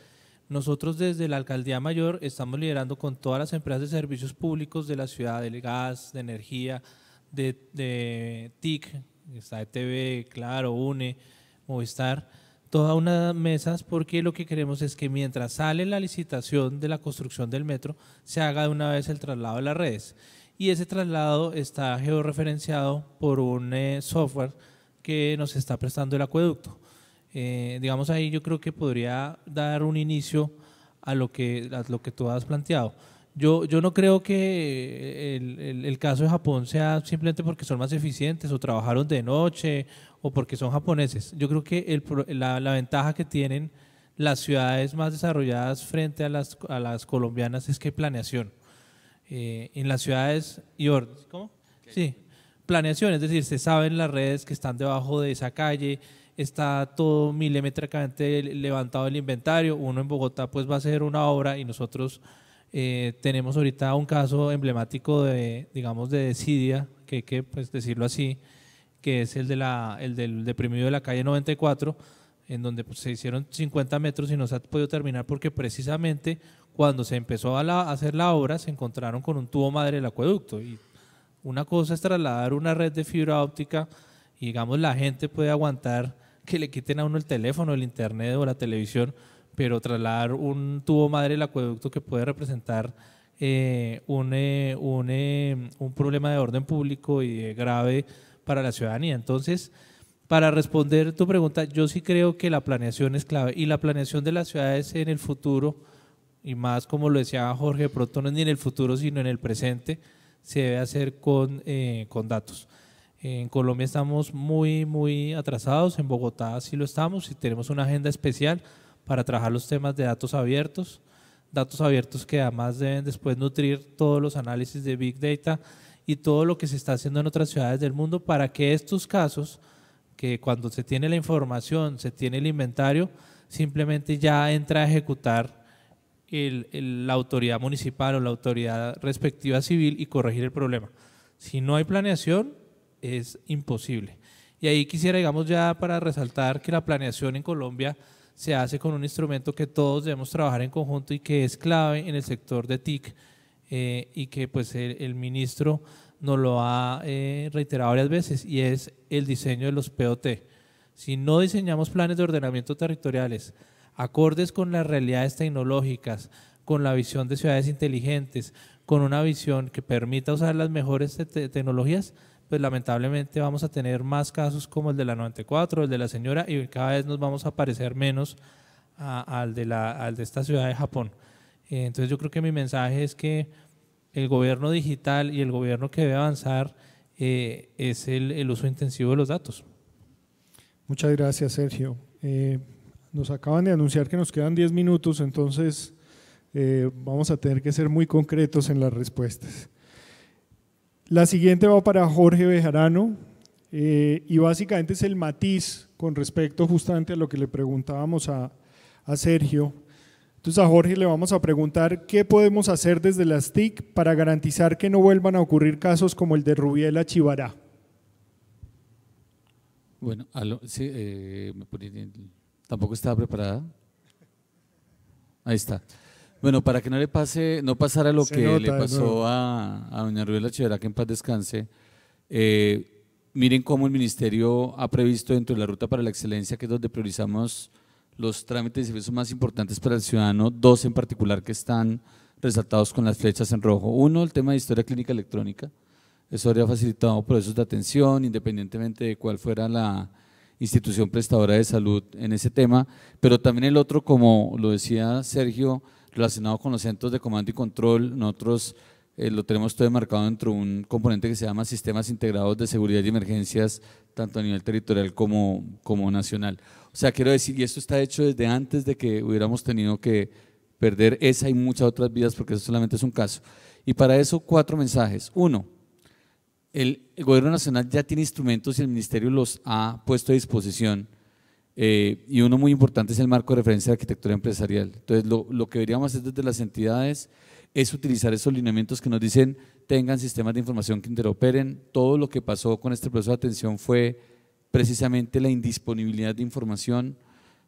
Nosotros desde la Alcaldía Mayor estamos liderando con todas las empresas de servicios públicos de la ciudad, del gas, de energía, de, de TIC, está ETV, Claro, UNE, Movistar, todas unas mesas porque lo que queremos es que mientras sale la licitación de la construcción del metro, se haga de una vez el traslado de las redes y ese traslado está georreferenciado por un eh, software que nos está prestando el acueducto. Eh, digamos ahí yo creo que podría dar un inicio a lo que, lo que tú has planteado. Yo, yo no creo que el, caso de Japón sea simplemente porque son más eficientes o trabajaron de noche o porque son japoneses. Yo creo que la, ventaja que tienen las ciudades más desarrolladas frente a las, a las colombianas es que hay planeación. Eh, en las ciudades y órdenes. Sí, planeación, es decir, se saben las redes que están debajo de esa calle, está todo milimétricamente levantado el inventario, uno en Bogotá pues va a hacer una obra y nosotros eh, tenemos ahorita un caso emblemático de, digamos, de desidia, que hay que pues, decirlo así, que es el, de la, el del deprimido de la calle 94, en donde pues, se hicieron 50 metros y no se ha podido terminar porque precisamente cuando se empezó a, hacer la obra se encontraron con un tubo madre del acueducto. Y una cosa es trasladar una red de fibra óptica y digamos la gente puede aguantar que le quiten a uno el teléfono, el internet o la televisión, pero trasladar un tubo madre del acueducto que puede representar eh, un, eh, un, eh, un problema de orden público y grave para la ciudadanía. Entonces, para responder tu pregunta, yo sí creo que la planeación es clave y la planeación de las ciudades en el futuro, y más como lo decía Jorge, pronto no es ni en el futuro, sino en el presente, se debe hacer con, eh, con datos. En Colombia estamos muy, muy atrasados, en Bogotá sí lo estamos y tenemos una agenda especial para trabajar los temas de datos abiertos, datos abiertos que además deben después nutrir todos los análisis de Big Data y todo lo que se está haciendo en otras ciudades del mundo para que estos casos que cuando se tiene la información, se tiene el inventario, simplemente ya entra a ejecutar la autoridad municipal o la autoridad respectiva civil y corregir el problema. Si no hay planeación, es imposible. Y ahí quisiera, digamos, ya para resaltar que la planeación en Colombia se hace con un instrumento que todos debemos trabajar en conjunto y que es clave en el sector de TIC eh, y que pues el ministro nos lo ha eh, reiterado varias veces y es el diseño de los POT. Si no diseñamos planes de ordenamiento territoriales acordes con las realidades tecnológicas, con la visión de ciudades inteligentes, con una visión que permita usar las mejores tecnologías, pues lamentablemente vamos a tener más casos como el de la 94, el de la señora, y cada vez nos vamos a parecer menos al, de la, de esta ciudad de Japón. entonces yo creo que mi mensaje es que el gobierno digital y el gobierno que debe avanzar eh, es el, uso intensivo de los datos. Muchas gracias, Sergio. Eh, nos acaban de anunciar que nos quedan 10 minutos, entonces eh, vamos a tener que ser muy concretos en las respuestas. La siguiente va para Jorge Bejarano y básicamente es el matiz con respecto justamente a lo que le preguntábamos a, a Sergio entonces a Jorge le vamos a preguntar qué podemos hacer desde las TIC para garantizar que no vuelvan a ocurrir casos como el de Rubiela Chivará. Bueno, eh, tampoco estaba preparada. Ahí está. Bueno, para que no le pase, no pasara lo que le pasó a, doña Rubiela Chivará, que en paz descanse, eh, miren cómo el ministerio ha previsto dentro de la ruta para la excelencia, que es donde priorizamos los trámites y servicios más importantes para el ciudadano, dos en particular que están resaltados con las flechas en rojo. Uno, el tema de historia clínica electrónica. Eso habría facilitado procesos de atención, independientemente de cuál fuera la institución prestadora de salud en ese tema, pero también el otro, como lo decía Sergio, relacionado con los centros de comando y control, nosotros eh, lo tenemos todo demarcado dentro de un componente que se llama Sistemas Integrados de Seguridad y Emergencias, tanto a nivel territorial como, como nacional. O sea, quiero decir, y esto está hecho desde antes de que hubiéramos tenido que perder esa y muchas otras vidas, porque eso solamente es un caso. Y para eso, cuatro mensajes. Uno, el, Gobierno Nacional ya tiene instrumentos y el Ministerio los ha puesto a disposición. Eh, y uno muy importante es el marco de referencia de arquitectura empresarial. Entonces, lo, lo que deberíamos hacer desde las entidades es utilizar esos lineamientos que nos dicen tengan sistemas de información que interoperen. Todo lo que pasó con este proceso de atención fue precisamente la indisponibilidad de información,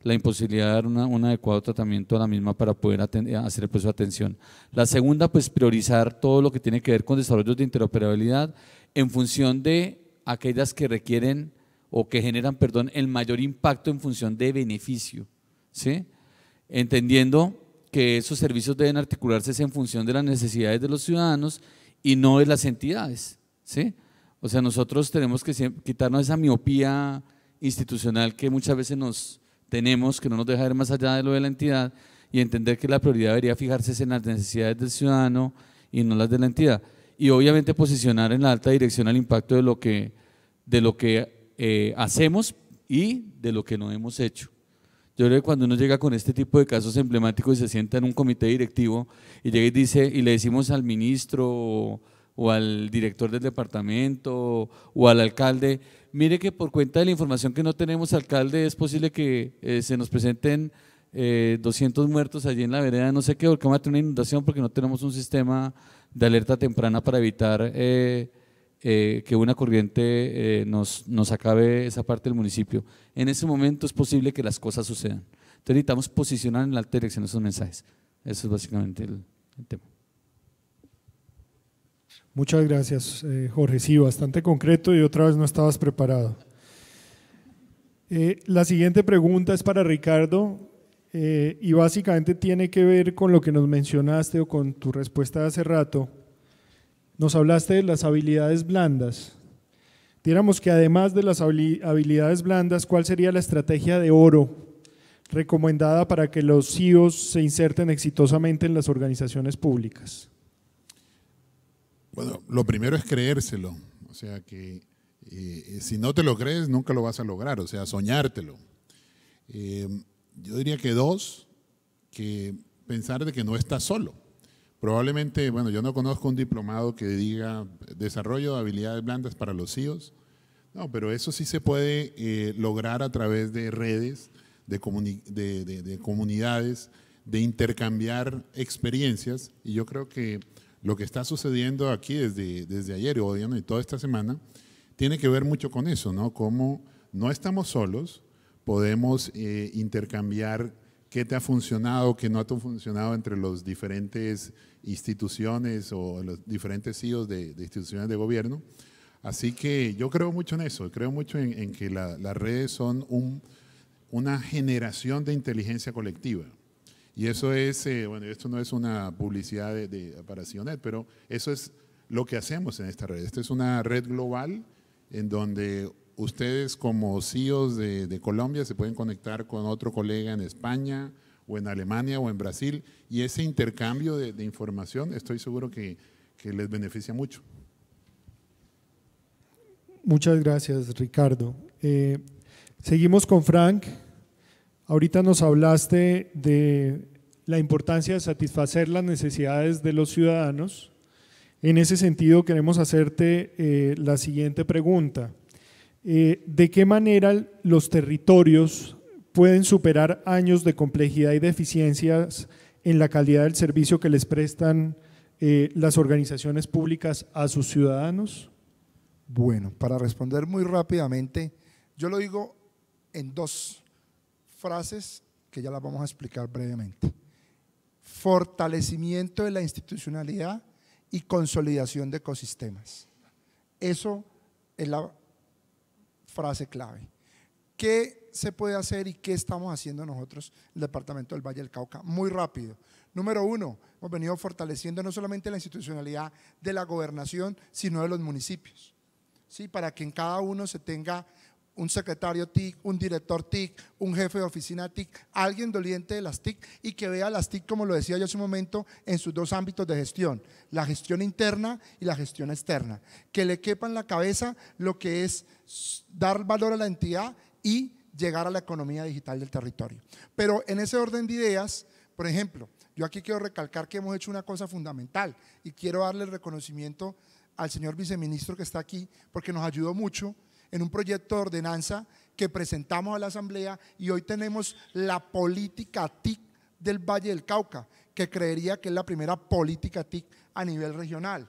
la imposibilidad de dar un adecuado tratamiento a la misma para poder eh, hacer el proceso de atención. La segunda, pues priorizar todo lo que tiene que ver con desarrollos de interoperabilidad en función de aquellas que requieren o que generan, perdón, el mayor impacto en función de beneficio, ¿sí? Entendiendo que esos servicios deben articularse en función de las necesidades de los ciudadanos y no de las entidades. ¿sí? O sea, nosotros tenemos que quitarnos esa miopía institucional que muchas veces nos tenemos, que no nos deja ver más allá de lo de la entidad y entender que la prioridad debería fijarse en las necesidades del ciudadano y no las de la entidad. Y obviamente posicionar en la alta dirección el impacto de lo que, de lo que eh, hacemos y de lo que no hemos hecho. Yo creo que cuando uno llega con este tipo de casos emblemáticos y se sienta en un comité directivo y llega y dice, y le decimos al ministro o, al director del departamento o, al alcalde, mire que por cuenta de la información que no tenemos, alcalde, es posible que eh, se nos presenten 200 eh, muertos allí en la vereda, no sé qué, porque va a tener una inundación porque no tenemos un sistema de alerta temprana para evitar... Eh, eh, que una corriente eh, nos, acabe esa parte del municipio. En ese momento es posible que las cosas sucedan. Entonces necesitamos posicionar en la alta dirección esos mensajes. Eso es básicamente el, tema. Muchas gracias, eh, Jorge. Sí, bastante concreto y otra vez no estabas preparado. la siguiente pregunta es para Ricardo y básicamente tiene que ver con lo que nos mencionaste o con tu respuesta de hace rato nos hablaste de las habilidades blandas. Diéramos que además de las habilidades blandas, ¿cuál sería la estrategia de oro recomendada para que los CEOs se inserten exitosamente en las organizaciones públicas? Bueno, lo primero es creérselo. O sea que eh, si no te lo crees, nunca lo vas a lograr. O sea, soñártelo. Eh, yo diría que dos, que pensar de que no estás solo. Probablemente, bueno, yo no conozco un diplomado que diga desarrollo de habilidades blandas para los CIOs. E no, pero eso sí se puede eh, lograr a través de redes, de, de, comunidades, de intercambiar experiencias. Y yo creo que lo que está sucediendo aquí desde, desde ayer y hoy y toda esta semana tiene que ver mucho con eso, ¿no? Cómo no estamos solos, podemos eh, intercambiar intercambiar qué te ha funcionado, qué no ha funcionado entre las diferentes instituciones o los diferentes CEOs de, instituciones de gobierno. Así que yo creo mucho en eso, creo mucho en, que las redes son una generación de inteligencia colectiva. Y eso es, eh, bueno, esto no es una publicidad de, para Sionet, e pero eso es lo que hacemos en esta red. Esta es una red global en donde ustedes como CEOs de, Colombia se pueden conectar con otro colega en España o en Alemania o en Brasil y ese intercambio de, información estoy seguro que, les beneficia mucho. Muchas gracias, Ricardo. Eh, seguimos con Frank. Ahorita nos hablaste de la importancia de satisfacer las necesidades de los ciudadanos. En ese sentido, queremos hacerte eh, la siguiente pregunta. Eh, de qué manera los territorios pueden superar años de complejidad y deficiencias en la calidad del servicio que les prestan eh, las organizaciones públicas a sus ciudadanos? Bueno, para responder muy rápidamente, yo lo digo en dos frases que ya las vamos a explicar brevemente. Fortalecimiento de la institucionalidad y consolidación de ecosistemas. Eso es la frase clave. ¿Qué se puede hacer y qué estamos haciendo nosotros, el Departamento del Valle del Cauca? Muy rápido. Número uno, hemos venido fortaleciendo no solamente la institucionalidad de la gobernación, sino de los municipios. ¿sí? Para que en cada uno se tenga un secretario TIC, un director TIC, un jefe de oficina TIC, alguien doliente de las TIC y que vea las TIC, como lo decía yo hace un momento, en sus dos ámbitos de gestión, la gestión interna y la gestión externa. Que le quepa en la cabeza lo que es dar valor a la entidad y llegar a la economía digital del territorio. Pero en ese orden de ideas, por ejemplo, yo aquí quiero recalcar que hemos hecho una cosa fundamental y quiero darle el reconocimiento al señor viceministro que está aquí porque nos ayudó mucho en un proyecto de ordenanza que presentamos a la Asamblea y hoy tenemos la política TIC del Valle del Cauca, que creería que es la primera política TIC a nivel regional.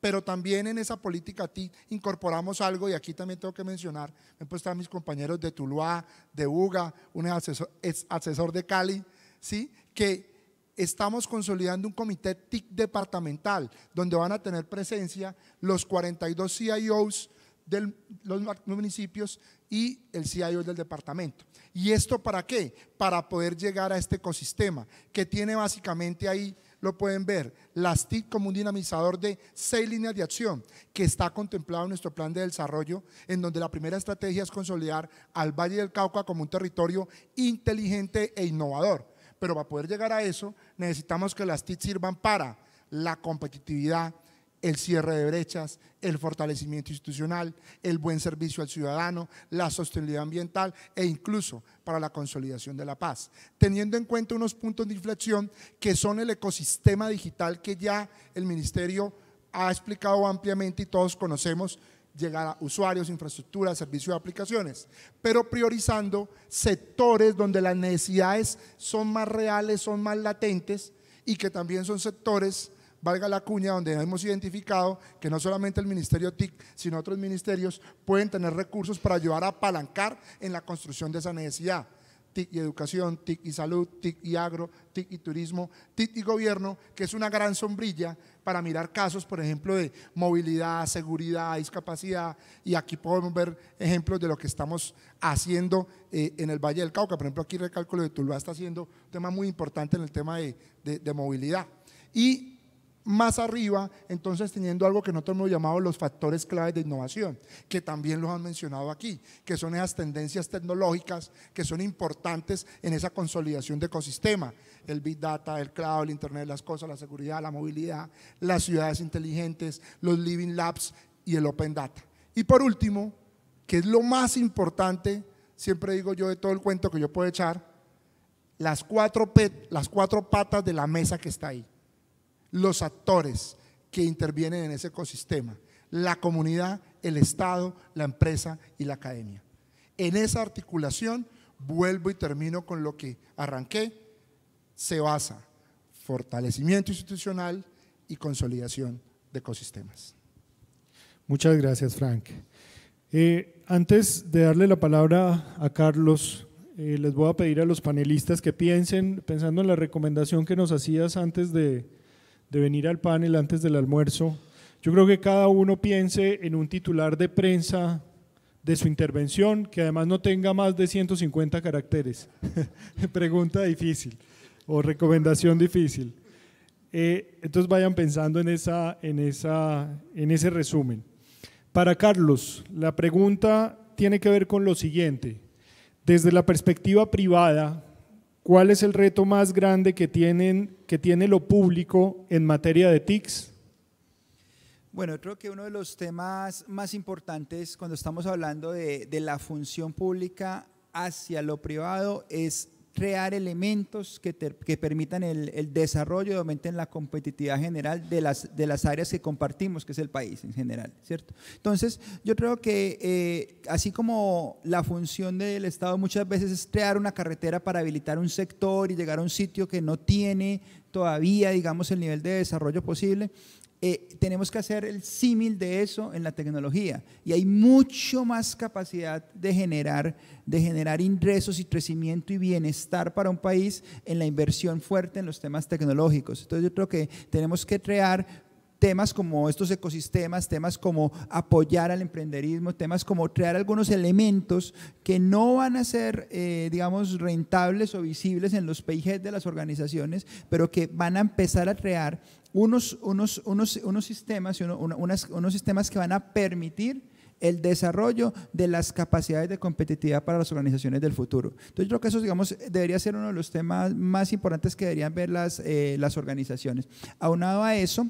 Pero también en esa política TIC incorporamos algo, y aquí también tengo que mencionar, me puesto mis compañeros de Tuluá, de UGA, un asesor, de Cali, ¿sí? que estamos consolidando un comité TIC departamental, donde van a tener presencia los 42 CIOs de los municipios y el CIO del departamento. ¿Y esto para qué? Para poder llegar a este ecosistema que tiene básicamente ahí, lo pueden ver, las TIC como un dinamizador de seis líneas de acción que está contemplado en nuestro plan de desarrollo, en donde la primera estrategia es consolidar al Valle del Cauca como un territorio inteligente e innovador. Pero para poder llegar a eso necesitamos que las TIC sirvan para la competitividad, el cierre de brechas, el fortalecimiento institucional, el buen servicio al ciudadano, la sostenibilidad ambiental e incluso para la consolidación de la paz, teniendo en cuenta unos puntos de inflexión que son el ecosistema digital que ya el Ministerio ha explicado ampliamente y todos conocemos, llegar a usuarios, infraestructura, servicios de aplicaciones, pero priorizando sectores donde las necesidades son más reales, son más latentes y que también son sectores valga la cuña, donde hemos identificado que no solamente el Ministerio TIC, sino otros ministerios pueden tener recursos para ayudar a apalancar en la construcción de esa necesidad. TIC y educación, TIC y salud, TIC y agro, TIC y turismo, TIC y gobierno, que es una gran sombrilla para mirar casos, por ejemplo, de movilidad, seguridad, discapacidad, y aquí podemos ver ejemplos de lo que estamos haciendo eh, en el Valle del Cauca. Por ejemplo, aquí Recálculo de Tuluá está haciendo un tema muy importante en el tema de, de, de movilidad. Y más arriba, entonces teniendo algo que nosotros hemos llamado los factores claves de innovación, que también los han mencionado aquí, que son esas tendencias tecnológicas que son importantes en esa consolidación de ecosistema, el Big Data, el Cloud, el Internet de las Cosas, la seguridad, la movilidad, las ciudades inteligentes, los Living Labs y el Open Data. Y por último, que es lo más importante, siempre digo yo de todo el cuento que yo puedo echar, las cuatro, las cuatro patas de la mesa que está ahí los actores que intervienen en ese ecosistema, la comunidad, el Estado, la empresa y la academia. En esa articulación, vuelvo y termino con lo que arranqué, se basa fortalecimiento institucional y consolidación de ecosistemas. Muchas gracias, Frank. Eh, antes de darle la palabra a Carlos, eh, les voy a pedir a los panelistas que piensen, pensando en la recomendación que nos hacías antes de, de venir al panel antes del almuerzo, yo creo que cada uno piense en un titular de prensa de su intervención que además no tenga más de 150 caracteres. Pregunta difícil o recomendación difícil. Eh, entonces vayan pensando en, esa, en, esa, en ese resumen. Para Carlos, la pregunta tiene que ver con lo siguiente. Desde la perspectiva privada, ¿Cuál es el reto más grande que, tienen, que tiene lo público en materia de TICs? Bueno, creo que uno de los temas más importantes cuando estamos hablando de, de la función pública hacia lo privado es crear elementos que, permitan el, desarrollo y aumenten la competitividad general de las, de las áreas que compartimos, que es el país en general, ¿cierto? Entonces, yo creo que eh, así como la función del Estado muchas veces es crear una carretera para habilitar un sector y llegar a un sitio que no tiene todavía, digamos, el nivel de desarrollo posible, eh, tenemos que hacer el símil de eso en la tecnología. Y hay mucho más capacidad de generar, de generar ingresos y crecimiento y bienestar para un país en la inversión fuerte en los temas tecnológicos. Entonces yo creo que tenemos que crear temas como estos ecosistemas, temas como apoyar al emprenderismo, temas como crear algunos elementos que no van a ser, eh, digamos, rentables o visibles en los payheads de las organizaciones, pero que van a empezar a crear unos, unos, unos, unos sistemas, unos sistemas que van a permitir el desarrollo de las capacidades de competitividad para las organizaciones del futuro. Entonces, yo creo que eso, digamos, debería ser uno de los temas más importantes que deberían ver las, eh, las organizaciones. Aunado a eso,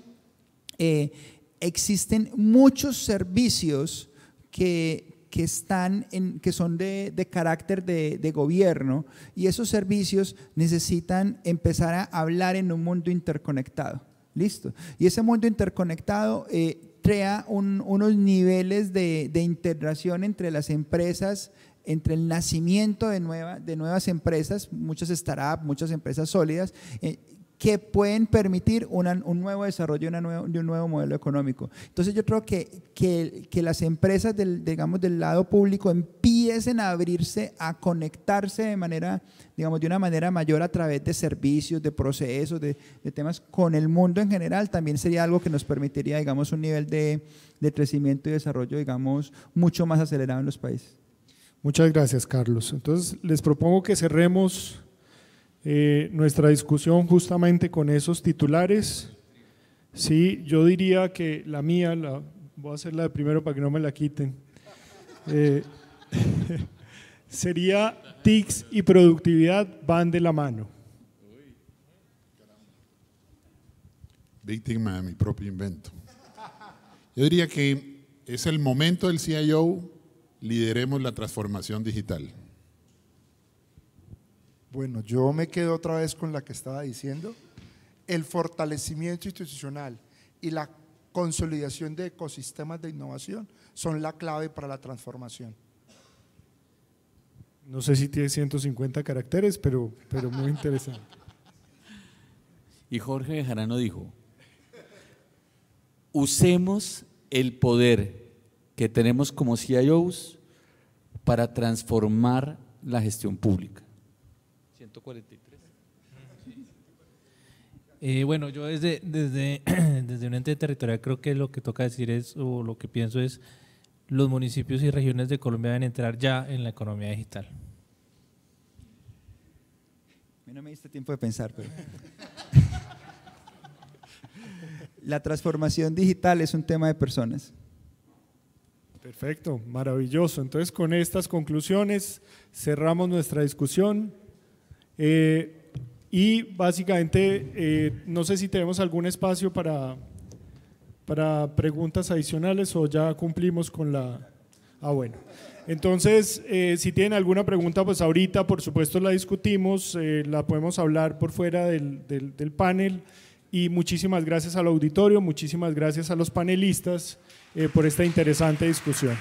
eh, existen muchos servicios que, que están en, que son de, de carácter de, de, gobierno y esos servicios necesitan empezar a hablar en un mundo interconectado. Listo. Y ese mundo interconectado eh, crea unos niveles de, integración entre las empresas, entre el nacimiento de, de nuevas empresas, muchas startups, muchas empresas sólidas, eh, que pueden permitir un nuevo desarrollo una de un nuevo modelo económico. Entonces yo creo que, que, que las empresas del, digamos, del lado público empiecen a abrirse, a conectarse de manera, digamos, de una manera mayor a través de servicios, de procesos, de, temas con el mundo en general, también sería algo que nos permitiría, digamos, un nivel de, crecimiento y desarrollo, digamos, mucho más acelerado en los países. Muchas gracias, Carlos. Entonces, les propongo que cerremos eh, nuestra discusión justamente con esos titulares. Sí, yo diría que la mía, la, voy a hacer la de primero para que no me la quiten, eh, sería TICs y productividad van de la mano. Víctima de mi propio invento. Yo diría que es el momento del CIO, lideremos la transformación digital. Bueno, yo me quedo otra vez con la que estaba diciendo, el fortalecimiento institucional y la consolidación de ecosistemas de innovación son la clave para la transformación. No sé si tiene 150 caracteres, pero, pero muy interesante. Y Jorge Jarano dijo, usemos el poder que tenemos como CIOs para transformar la gestión pública. 143. Eh, bueno, yo desde, desde, desde un ente territorial creo que lo que toca decir es, o lo que pienso es, los municipios y regiones de Colombia deben entrar ya en la economía digital. A no me diste tiempo de pensar, pero... la transformación digital es un tema de personas. Perfecto, maravilloso. Entonces con estas conclusiones cerramos nuestra discusión. Eh, y básicamente, eh, no sé si tenemos algún espacio para, para preguntas adicionales o ya cumplimos con la... Ah, bueno. Entonces, eh, si tienen alguna pregunta, pues ahorita por supuesto la discutimos, la podemos hablar por fuera del, del, panel. Y muchísimas gracias al auditorio, muchísimas gracias a los panelistas por esta interesante discusión.